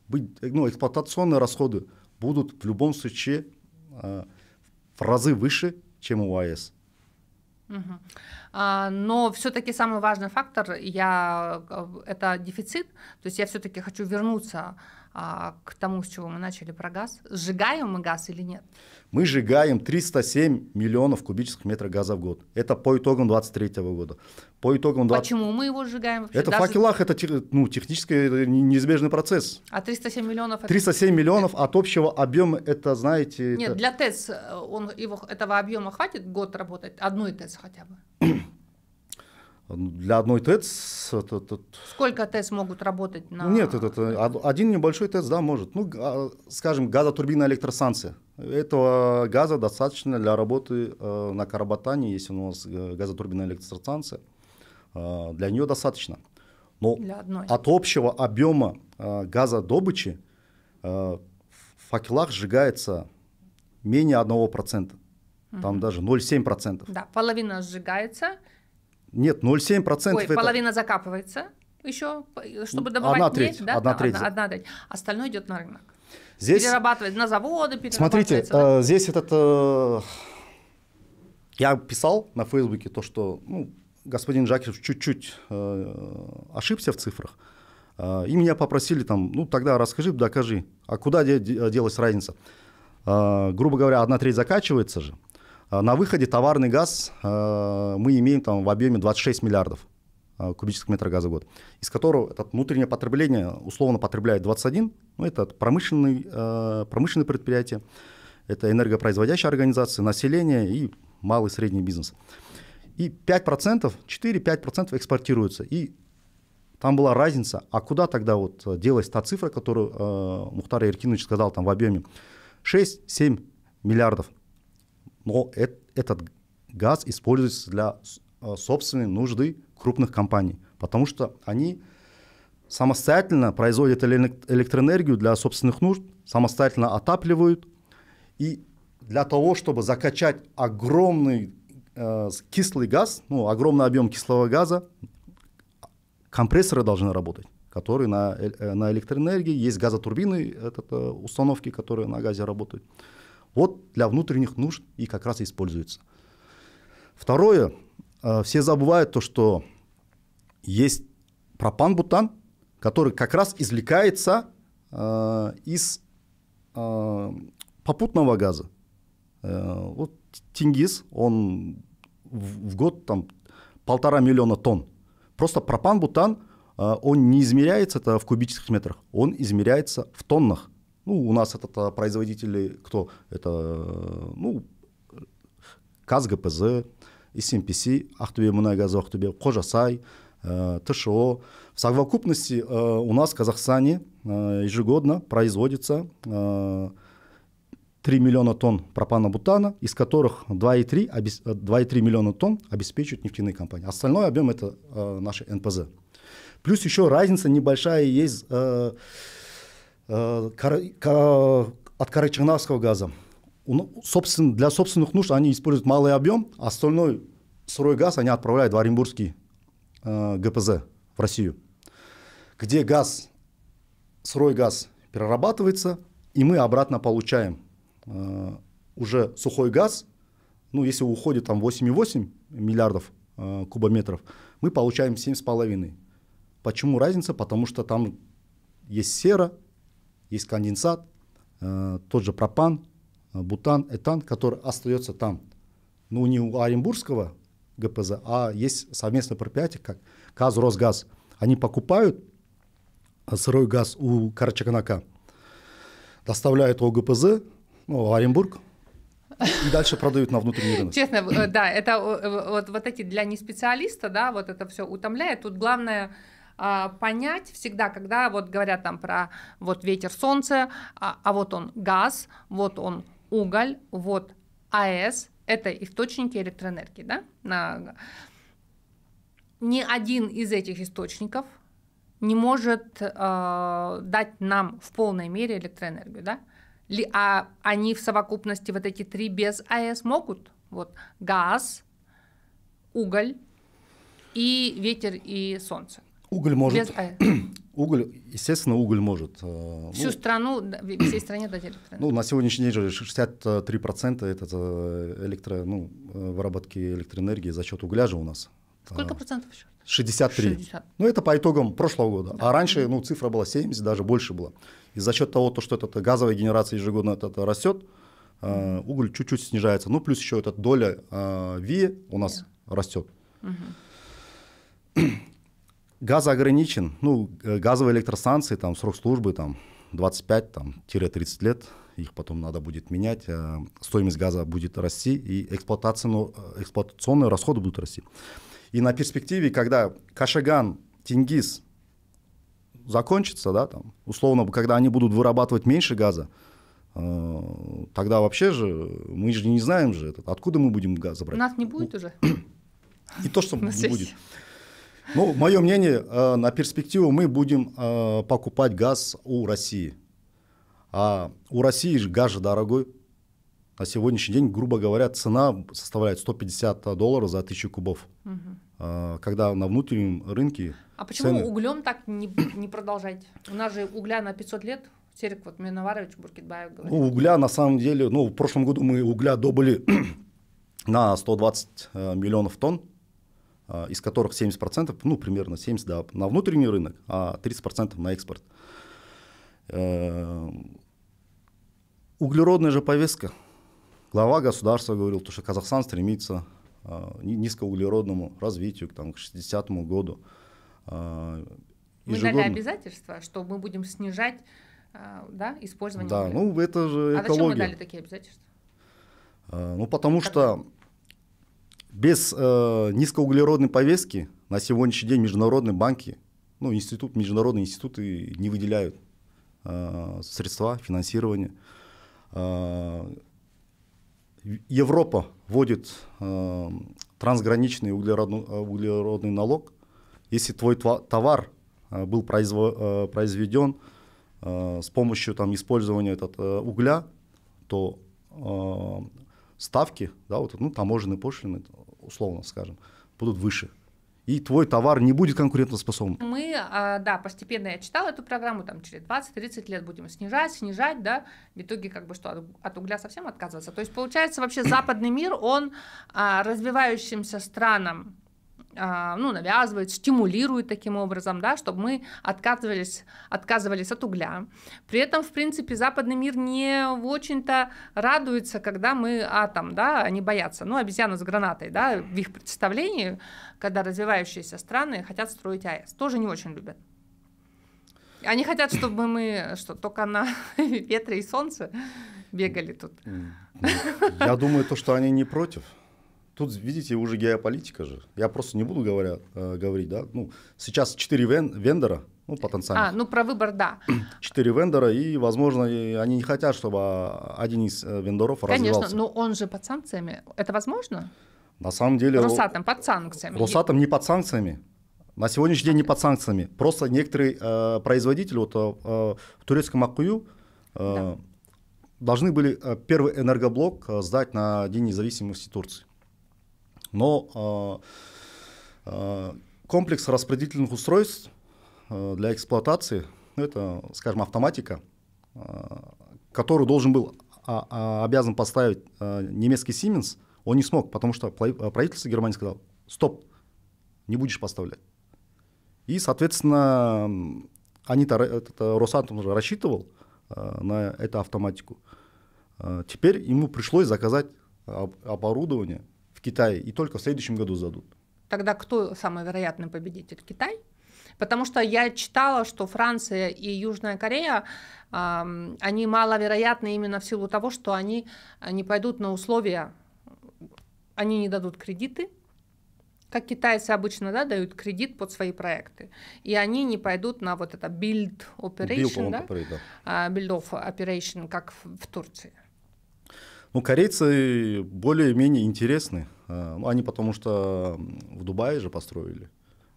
Speaker 2: быть, ну, эксплуатационные расходы будут в любом случае э, в разы выше, чем у АЭС.
Speaker 1: А, но все-таки самый важный фактор я, э, это дефицит. То есть я все-таки хочу вернуться а, к тому, с чего мы начали про газ. Сжигаем мы газ или нет?
Speaker 2: Мы сжигаем 307 миллионов кубических метров газа в год. Это по итогам 2023 года. По итогам 20... Почему
Speaker 1: мы его сжигаем? Вообще? Это Даже... факелах,
Speaker 2: это ну, технический неизбежный процесс.
Speaker 1: А 307 миллионов? 307
Speaker 2: это... миллионов от общего объема, это, знаете... Нет, это... для
Speaker 1: ТЭС э, он, его, этого объема хватит год работать? Одной ТЭС хотя бы?
Speaker 2: для одной ТЭЦ... Это, это...
Speaker 1: Сколько ТЭЦ могут работать на...
Speaker 2: Нет, это, это, один небольшой ТЭЦ, да, может. Ну, а, скажем, газотурбинная электростанция. Этого газа достаточно для работы э, на Карабатане, если у нас э, газотурбинная электростанция. Э, для нее достаточно. Но от общего объема э, газодобычи в факелах сжигается менее 1%. Там угу. даже 0,7%.
Speaker 1: Да, половина сжигается,
Speaker 2: нет, 0,7% Ой, это... половина
Speaker 1: закапывается еще, чтобы добывать одна треть, нефть, да? Одна треть. Одна, одна треть. Остальное идет на рынок. Здесь... Перерабатывает на заводы, Смотрите, э,
Speaker 2: да? здесь этот... Э... Я писал на Фейсбуке то, что ну, господин Жакиров чуть-чуть э, ошибся в цифрах. Э, и меня попросили там, ну тогда расскажи, докажи, а куда делась разница? Э, грубо говоря, одна треть закачивается же, Э, на выходе товарный газ э, мы имеем там в объеме 26 миллиардов э, кубических метров газа в год, из которого это внутреннее потребление условно потребляет 21, ну, это промышленные, промышленные предприятия, это энергопроизводящие организации, население и малый и средний бизнес. И 5%, 4-5% экспортируется. И там была разница, а куда тогда вот делась та цифра, которую э, Мухтар Иркинович сказал там в объеме 6-7 миллиардов но этот газ используется для а, собственной нужды крупных компаний, потому что они самостоятельно производят электроэнергию для собственных нужд, самостоятельно отапливают. И для того, чтобы закачать огромный э, кислый газ, ну, огромный объем кислого газа, компрессоры должны работать, которые на, э, на электроэнергии, есть газотурбины, это, это установки, которые на газе работают. Вот для внутренних нужд и как раз используется. Второе, э, все забывают то, что есть пропан-бутан, который как раз извлекается э, из э, попутного газа. вот Тингиз, он в год там полтора миллиона тонн. Просто пропан-бутан, он не измеряется это в кубических метрах, он измеряется в тоннах. Ну, у нас это а, производители, кто? Это, ну, КазГПЗ, эм СМПС, Ахтубе Мунайгаз, Ахтубе, Кожасай, э, ТШО. В совокупности э, у нас в Казахстане э, ежегодно производится 3 миллиона тонн пропана-бутана, из которых 2,3 миллиона тонн обеспечивают нефтяные компании. Остальной объем – это наши НПЗ. Плюс еще разница небольшая есть Э, от карачагнарского газа. Ну, Собственно, для собственных нужд они используют малый объем, а остальной сырой газ они отправляют в Оренбургский э, ГПЗ, в Россию, где газ, сырой газ перерабатывается, и мы обратно получаем э, уже сухой газ, ну, если уходит там 8,8 миллиардов кубометров, мы получаем 7,5. Почему разница? Потому что там есть сера, есть конденсат, э, тот же пропан, э, бутан, этан, который остается там. Ну, не у Оренбургского ГПЗ, а есть совместное предприятие, как Казросгаз. Они покупают э, сырой газ у Карачаканака, доставляют его ГПЗ, ну, в Оренбург, и дальше продают на внутренний рынок. Честно,
Speaker 1: да, это вот, вот эти для неспециалиста, да, вот это все утомляет. Тут главное а, понять всегда, когда вот говорят там про вот ветер, солнце, а, а вот он газ, вот он уголь, вот АЭС, это источники электроэнергии, да? На... Ни один из этих источников не может э, дать нам в полной мере электроэнергию, да? Ли, а они в совокупности вот эти три без АЭС могут? Вот газ, уголь и ветер и солнце. Уголь может... Без... Э,
Speaker 2: уголь, естественно, уголь может. Э, Всю ну,
Speaker 1: страну, всей стране дать электроэнергию? Ну, на
Speaker 2: сегодняшний день же 63% это э, электро, ну, выработки электроэнергии за счет угля же у нас.
Speaker 1: Сколько процентов еще?
Speaker 2: 63. 60. Ну, это по итогам прошлого года. А да. А раньше, ну, цифра была 70, даже больше была. И за счет того, то, что эта газовая генерация ежегодно этот растет, э, уголь чуть-чуть снижается. Ну, плюс еще эта доля э, ВИ у нас да. растет.
Speaker 1: Угу.
Speaker 2: Газ ограничен. Ну, э, газовые электростанции, там срок службы там 25-30 там, лет. Их потом надо будет менять. Э, стоимость газа будет расти, и эксплуатационные, э, эксплуатационные расходы будут расти. И на перспективе, когда Кашаган, Тингиз закончится, да, там, условно, когда они будут вырабатывать меньше газа, тогда вообще же мы же не знаем же, этот, откуда мы будем газ брать. Нас не будет ну, уже. Не то, что будет. Ну, мое мнение, э, на перспективу мы будем э, покупать газ у России. А у России же газ же дорогой. На сегодняшний день, грубо говоря, цена составляет 150 долларов за 1000 кубов. Угу. Когда на внутреннем рынке... А почему цены...
Speaker 1: углем так не, не продолжать? У нас же угля на 500 лет Серик вот Миноварович Буркетбаев говорит. Ну,
Speaker 2: угля на самом деле, ну, в прошлом году мы угля добыли на 120 миллионов тонн. Э, из которых 70%, ну, примерно 70, да, на внутренний рынок, а 30% на экспорт. Э, углеродная же повестка. Глава государства говорил, что Казахстан стремится к э, низкоуглеродному развитию там, к 60 году. Мы ну, дали
Speaker 1: обязательства, что мы будем снижать да, использование. Да, углерода.
Speaker 2: ну это же экология. А зачем мы дали
Speaker 1: такие обязательства?
Speaker 2: Ну потому как... что без э, низкоуглеродной повестки на сегодняшний день международные банки, ну, институт, международные институты не выделяют э, средства финансирования. Э, Европа вводит э, трансграничный углеродный, углеродный налог. Если твой товар э, был произво, э, произведен э, с помощью там, использования этот, э, угля, то э, ставки, да, вот, ну, таможенные пошлины, условно скажем, будут выше и твой товар не будет конкурентоспособным.
Speaker 1: Мы, а, да, постепенно я читала эту программу, там через 20-30 лет будем снижать, снижать, да, в итоге как бы что, от угля совсем отказываться. То есть получается вообще западный мир, он а, развивающимся странам а, ну, навязывает, стимулирует таким образом, да, чтобы мы отказывались, отказывались от угля. При этом, в принципе, западный мир не очень-то радуется, когда мы атом, да, они боятся. Ну, обезьяна с гранатой, да, в их представлении, когда развивающиеся страны хотят строить АЭС, тоже не очень любят. Они хотят, чтобы мы что, только на ветре и солнце бегали тут. Ну,
Speaker 2: я думаю, то, что они не против. Тут, видите, уже геополитика же. Я просто не буду говоря, э, говорить, да. Ну, сейчас четыре вен, вендора, ну, потенциально. А,
Speaker 1: ну, про выбор, да.
Speaker 2: Четыре вендора, и, возможно, и они не хотят, чтобы а, один из э, вендоров Конечно, развивался. Конечно, но
Speaker 1: он же под санкциями. Это возможно?
Speaker 2: На самом деле... Росатом
Speaker 1: под санкциями.
Speaker 2: Росатом не под санкциями. На сегодняшний день не под санкциями. Просто некоторые э, производители вот, э, э в турецком Акую э, да. должны были э, первый энергоблок сдать на День независимости Турции. Но а, а, комплекс распределительных устройств а, для эксплуатации, это, скажем, автоматика, которую должен был, обязан поставить немецкий Siemens, он не смог, потому что правительство Германии сказало, стоп, не будешь поставлять. И, соответственно, они-то, Росатом уже рассчитывал на эту автоматику. Теперь ему пришлось заказать оборудование – в Китае, и только в следующем году сдадут.
Speaker 1: Тогда кто самый вероятный победитель? Китай? Потому что я читала, что Франция и Южная Корея, э, они маловероятны именно в силу того, что они не пойдут на условия, они не дадут кредиты, как китайцы обычно да, дают кредит под свои проекты. И они не пойдут на вот это build operation, build да? operate, да. Uh, build off operation, как в, в Турции.
Speaker 2: Ну, корейцы более-менее интересны. А, ну Они потому что в Дубае же построили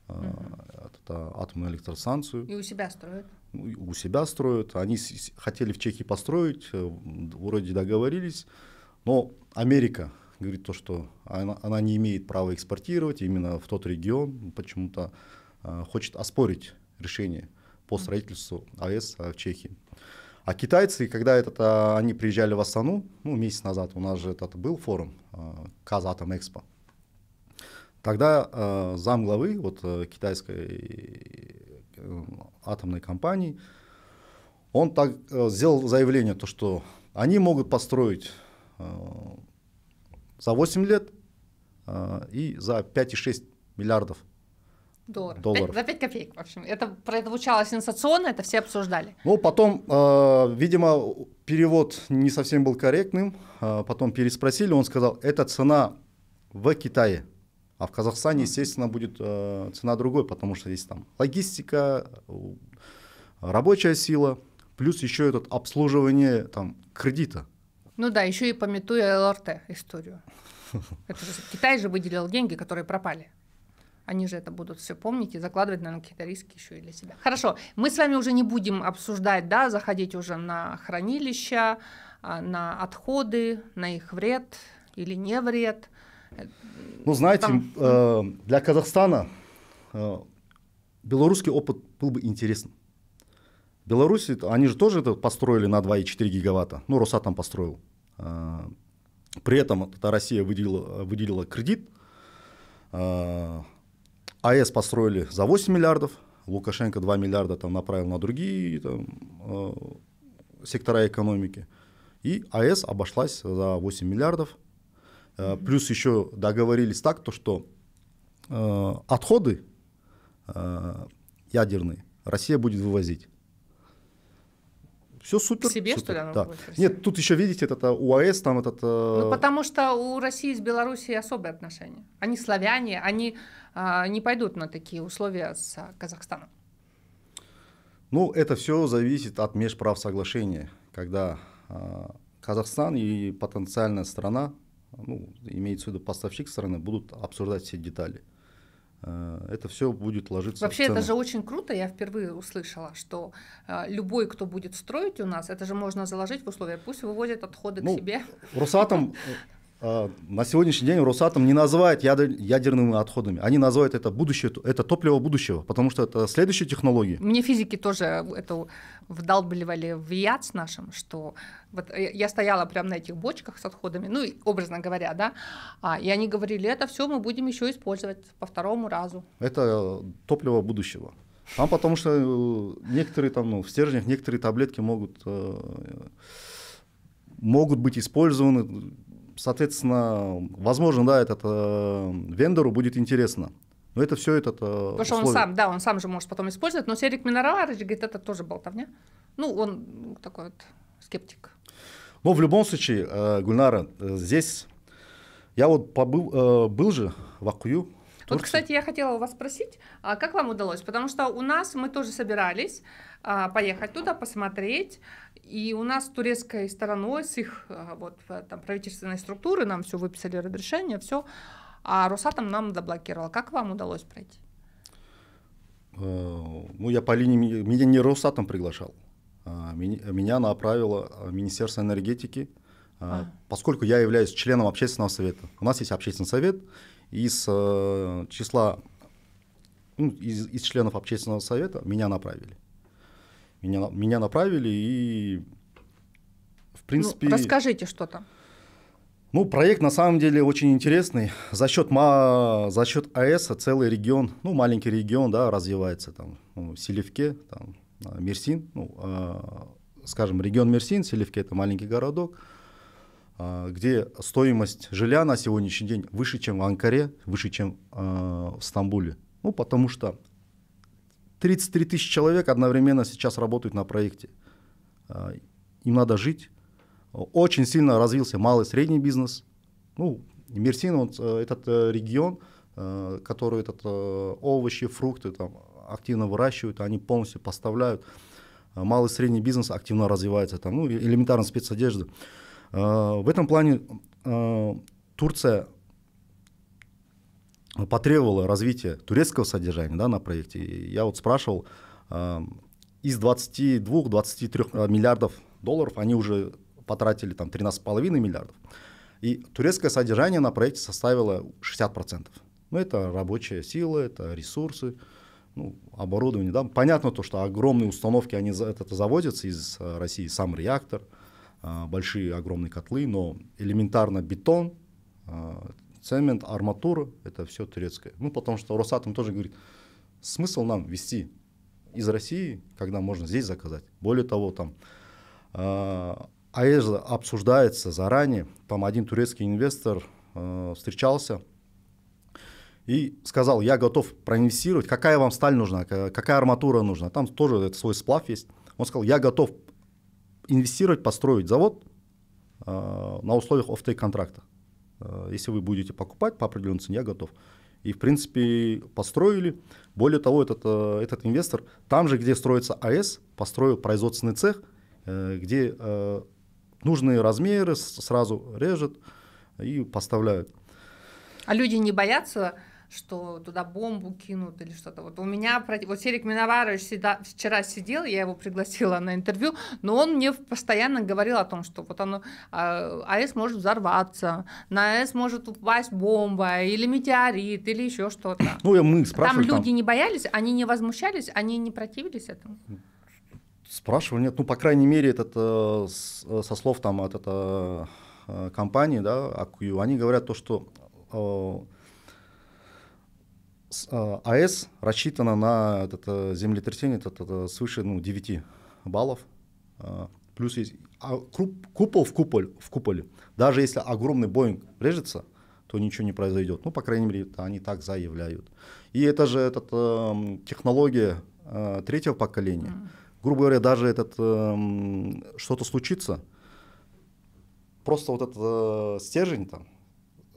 Speaker 2: uh-huh. атомную электростанцию. И
Speaker 1: у себя строят.
Speaker 2: Ну, у себя строят. Они хотели в Чехии построить, э, вроде договорились, но Америка говорит то, что она, она не имеет права экспортировать именно в тот регион, почему-то хочет оспорить решение по строительству АЭС в Чехии. А китайцы, когда этот, а, они приезжали в Астану, ну, месяц назад у нас же этот был форум а, Казатом Экспо. Тогда а, зам главы вот, э, китайской э, атомной компании, он так э, сделал заявление, то, что они могут построить за 8 лет и за 5,6 миллиардов
Speaker 1: доллар долларов. за 5 копеек, в общем. Это прозвучало сенсационно, это все обсуждали.
Speaker 2: Ну, потом, э, видимо, перевод не совсем был корректным. Э, потом переспросили, он сказал, это цена в Китае. А в Казахстане, естественно, будет э, цена другой, потому что есть там логистика, рабочая сила, плюс еще этот обслуживание там, кредита.
Speaker 1: Ну да, еще и пометуя ЛРТ историю. Это же, Китай же выделил деньги, которые пропали. Они же это будут все помнить и закладывать, наверное, какие-то риски еще и для себя. Хорошо, мы с вами уже не будем обсуждать, да, заходить уже на хранилища, а, на отходы, на их вред или не вред.
Speaker 2: Ну, знаете, Там... Э, для Казахстана э, белорусский опыт был бы интересен. Беларуси, они же тоже это построили на 2,4 гигаватта. Ну, Росатом построил. Э, при этом это Россия выделила, выделила кредит АЭС построили за 8 миллиардов, Лукашенко 2 миллиарда там направил на другие там, э, сектора экономики. И АЭС обошлась за 8 миллиардов. Э, плюс еще договорились так, то, что э, отходы э, ядерные Россия будет вывозить.
Speaker 1: Все супер. К себе, супер, что ли, оно да. Нет,
Speaker 2: тут еще, видите, этот э, АЭС там этот... Э, ну, потому
Speaker 1: что у России с Белоруссией особые отношения. Они славяне, они а, не пойдут на такие условия с Казахстаном?
Speaker 2: Ну, это все зависит от межправ соглашения, когда а, Казахстан и потенциальная страна, ну, имеется в виду поставщик страны, будут обсуждать все детали. Э, это все будет ложиться Вообще, в цену. это же
Speaker 1: очень круто, я впервые услышала, что а, любой, кто будет строить у нас, это же можно заложить в условия, пусть выводят отходы ну, к себе.
Speaker 2: Росатом А, на сегодняшний день Росатом не называет ядерными отходами. Они называют это будущее, это топливо будущего, потому что это следующие технологии.
Speaker 1: Мне физики тоже это вдалбливали в яд с нашим, что вот э, я стояла прямо на этих бочках с отходами, ну, образно говоря, да, а, и они говорили, это все мы будем еще использовать по второму разу.
Speaker 2: Это э, топливо будущего. Там потому что э, некоторые там, ну, в стержнях некоторые таблетки могут, могут быть использованы Соответственно, возможно, да, этот э, вендору будет интересно. Но это все этот э, Потому что он сам,
Speaker 1: да, он сам же может потом использовать, но Серик Минарович говорит, это тоже болтовня. Ну, он такой вот скептик.
Speaker 2: Но ну, в любом случае, э, Гульнара, э, здесь я вот побыл, был же в Акую,
Speaker 1: Турции. Вот, кстати, я хотела у вас спросить, а как вам удалось? Потому что у нас мы тоже собирались а, поехать туда, посмотреть. И у нас с турецкой стороной, с их а, вот, там, правительственной структуры нам все выписали разрешение, все. А Росатом нам заблокировал. Как вам удалось пройти?
Speaker 2: Э, ну, я по линии... Меня не Росатом приглашал. А меня направило а, Министерство энергетики, а, а. поскольку я являюсь членом общественного совета. У нас есть общественный совет, из э, числа ну, из, из членов общественного совета меня направили. Меня, меня направили и в ну, принципе. Ну, расскажите, что то Ну, проект на самом деле очень интересный. За счет, МА, за счет АЭС целый регион, ну, маленький регион, да, развивается. Там, ну, Селевке, там, Мерсин, ну, э, скажем, регион Мерсин, Селевке – это маленький городок. А, где стоимость жилья на сегодняшний день выше, чем в Анкаре, выше, чем а, в Стамбуле. Ну, потому что 33 тысячи человек одновременно сейчас работают на проекте. А, им надо жить. Очень сильно развился малый и средний бизнес. Ну, Мерсин, вот э, этот э, регион, э, который этот, овощи, фрукты там, активно выращивают, они полностью поставляют. Малый и средний бизнес активно развивается. Там, ну, элементарно спецодежда. Э, в этом плане э, Турция потребовала развития турецкого содержания да, на проекте. И я вот спрашивал, э, из 22-23 миллиардов долларов они уже потратили там 13,5 миллиардов. И турецкое содержание на проекте составило 60%. Ну, это рабочая сила, это ресурсы, ну, оборудование. Да. Понятно то, что огромные установки, они это заводятся из России, сам реактор – Э, большие огромные котлы, но элементарно бетон, э, цемент, арматура, это все турецкое. Ну, потому что Росатом тоже говорит, смысл нам вести из России, когда можно здесь заказать. Более того, там э, АЭС обсуждается заранее, там один турецкий инвестор встречался и сказал, я готов проинвестировать, какая вам сталь нужна, какая арматура нужна. Там тоже свой сплав есть. Он сказал, я готов инвестировать, построить завод э, на условиях офтейк контракта. Э, если вы будете покупать по определенной цене, я готов. И, в принципе, построили. Более того, этот, э, этот инвестор там же, где строится АЭС, построил производственный цех, где нужные размеры сразу режет и поставляют.
Speaker 1: А люди не боятся что туда бомбу кинут или что-то. Вот у меня, вот Серик Миноварович всегда, вчера сидел, я его пригласила на интервью, но он мне постоянно говорил о том, что вот оно, а, АЭС может взорваться, на АЭС может упасть бомба или метеорит, или еще что-то. Ну, я мы спрашивали. Там люди там... не боялись, они не возмущались, они не противились этому.
Speaker 2: Спрашивал, нет. Ну, по крайней мере, этот, э, э со слов там от этой э, компании, да, АКЮ, они говорят то, что э, а, АЭС рассчитана на это, э, землетрясение это, это, свыше ну, 9 баллов. А, плюс есть а круп, купол в, куполь, в куполе. Даже если огромный Боинг режется, то ничего не произойдет. Ну, по крайней мере, они так заявляют. И это же этот, э, технология э, третьего поколения. Mm. Грубо говоря, даже этот, э, что-то случится, просто вот этот э, стержень там,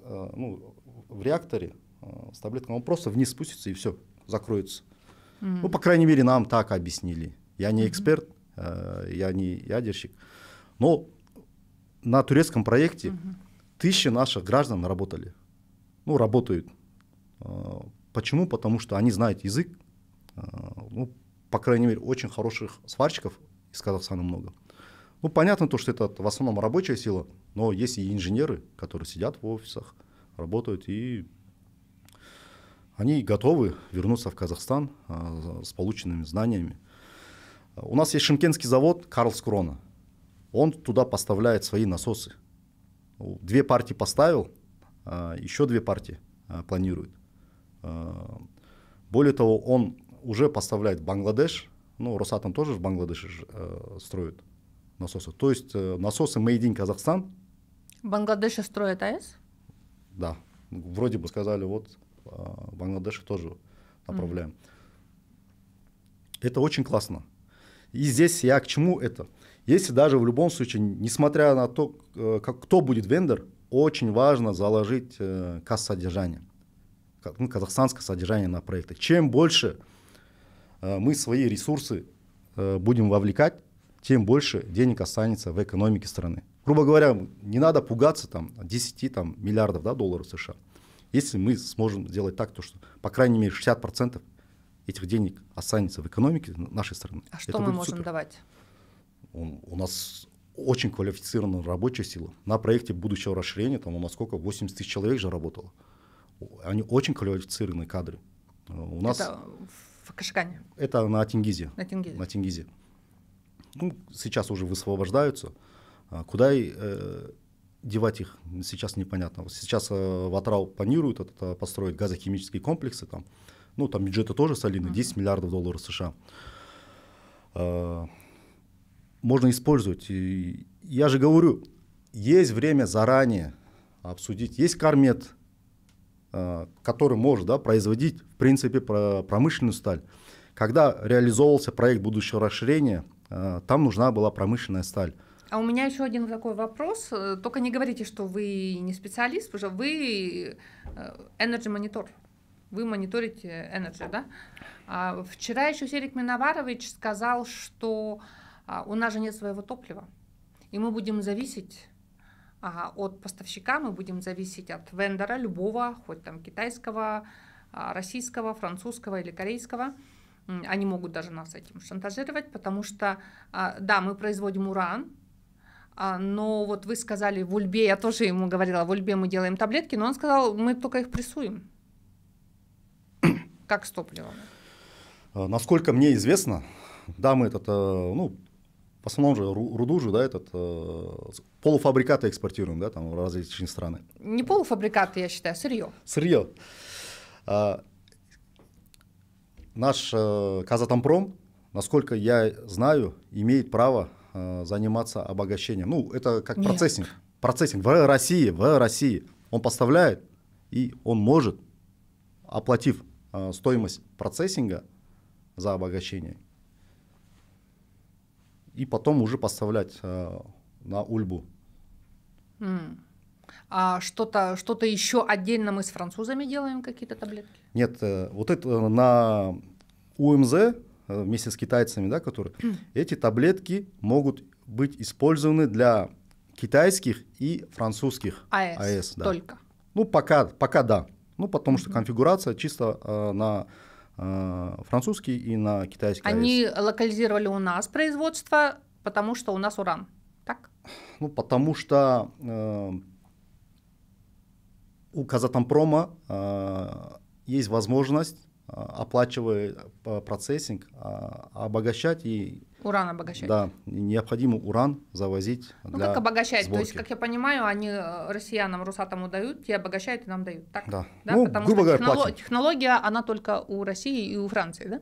Speaker 2: э, ну, в реакторе, там, с таблетками, он просто вниз спустится и все, закроется. Mm-hmm. Ну, по крайней мере, нам так объяснили. Я не эксперт, mm-hmm. э, я не ядерщик. Но на турецком проекте mm-hmm. тысячи наших граждан работали. Ну, работают. Э, почему? Потому что они знают язык. Э, ну, по крайней мере, очень хороших сварщиков из Казахстана много. Ну, понятно то, что это в основном рабочая сила, но есть и инженеры, которые сидят в офисах, работают и они готовы вернуться в Казахстан а, с полученными знаниями. А, у нас есть шимкенский завод Карлс Крона. Он туда поставляет свои насосы. Две партии поставил, а, еще две партии планирует. Более того, он уже поставляет в Бангладеш. Ну, Росатом тоже в Бангладеше строит насосы. То есть э, насосы Made in Казахстан.
Speaker 1: В Бангладеше строят АЭС?
Speaker 2: Да. Вроде бы сказали, вот в э, Бангладеш тоже направляем. Mm -hmm. Это очень классно. И здесь я к чему это? Если даже в любом случае, несмотря на то, э, как, кто будет вендор, очень важно заложить э, касс-содержание, ну, казахстанское содержание на проекты. Чем больше э, мы свои ресурсы э, будем вовлекать, тем больше денег останется в экономике страны. Грубо говоря, не надо пугаться там, 10 там, миллиардов да, долларов США. Если мы сможем сделать так, то что, по крайней мере, 60% этих денег останется в экономике нашей страны. А что Это мы можем супер. давать? Он, у нас очень квалифицированная рабочая сила. На проекте будущего расширения там у нас сколько? 80 тысяч человек же работало. Они очень квалифицированные кадры. Э, у нас... Это в Кашкане? Это на Тингизе. На Тингизе. На Тингизе. Ну, сейчас уже высвобождаются. А Кудай э, девать их сейчас непонятно. Сейчас э, в Атрау планируют это, э, построить газохимические комплексы, там, ну, там бюджеты тоже солидные, 10 миллиардов долларов США. Э, можно использовать. И я же говорю, есть время заранее обсудить. Есть кармет, который может да, производить, в принципе, промышленную сталь. Когда реализовывался проект будущего расширения, там нужна была промышленная сталь.
Speaker 1: А у меня еще один такой вопрос. Э, только не говорите, что вы не специалист, потому что вы э, energy монитор. Вы мониторите energy, да? А вчера еще Серик Миноварович сказал, что а, у нас же нет своего топлива, и мы будем зависеть от поставщика, мы будем зависеть от вендора любого, хоть там китайского, а, российского, французского или корейского. Они могут даже нас этим шантажировать, потому что, а, да, мы производим уран, а, но вот вы сказали в Ульбе, я тоже ему говорила, в Ульбе мы делаем таблетки, но он сказал, мы только их прессуем. Как с топливом?
Speaker 2: А, насколько мне известно, да, мы этот, э, ну, в основном же руду же, да, этот, э, полуфабрикаты экспортируем, да, там в различные страны.
Speaker 1: Не полуфабрикаты, я считаю, сырье.
Speaker 2: Сырье. А, наш э, Казатомпром, насколько я знаю, имеет право Э, заниматься обогащением. Ну, это как Нет. процессинг. Процессинг в России, в России. Он поставляет, и он может, оплатив э, стоимость процессинга за обогащение, и потом уже поставлять э, на Ульбу.
Speaker 1: А что-то что, -то, еще отдельно мы с французами делаем, какие-то таблетки?
Speaker 2: Нет, вот это на УМЗ Э, вместе с китайцами, да, которые, эти таблетки могут быть использованы для китайских и французских
Speaker 1: АЭС, АЭС да. только.
Speaker 2: Ну пока, пока да, ну потому что конфигурация чисто э, на э, французский и на китайский. Они
Speaker 1: АЭС. локализировали у нас производство, потому что у нас уран, так?
Speaker 2: Ну потому что э, у Казатомпрома э, есть возможность а, оплачивая а, процессинг, а, обогащать и...
Speaker 1: Уран обогащать. Да,
Speaker 2: необходимо уран завозить Ну для как обогащать? Сборки. То есть, как
Speaker 1: я понимаю, они э, россиянам, русатам дают, те обогащают и нам дают, так? Да. да? Ну, Потому грубо говоря, технолог... технология, она только у России и у Франции, да?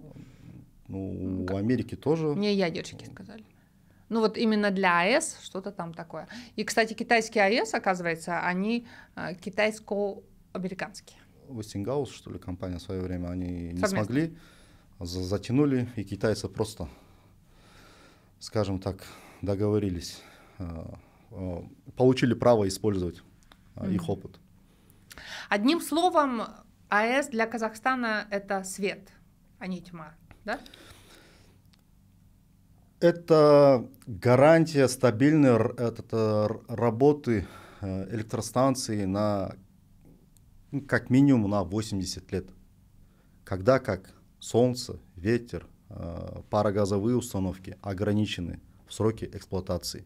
Speaker 2: Ну, как? у Америки тоже. Мне
Speaker 1: ядерщики сказали. Ну вот именно для АЭС что-то там такое. И, кстати, китайские АЭС, оказывается, они э, китайско-американские.
Speaker 2: Westinghouse, что ли, компания в свое время, они Совместно. не смогли, затянули, и китайцы просто, скажем так, договорились, э, э, получили право использовать mm-hmm. их опыт.
Speaker 1: Одним словом, АЭС для Казахстана это свет, а не тьма, да?
Speaker 2: Это гарантия стабильной работы электростанции на ну, как минимум на 80 лет. Когда как солнце, ветер, э, парогазовые установки ограничены в сроке эксплуатации.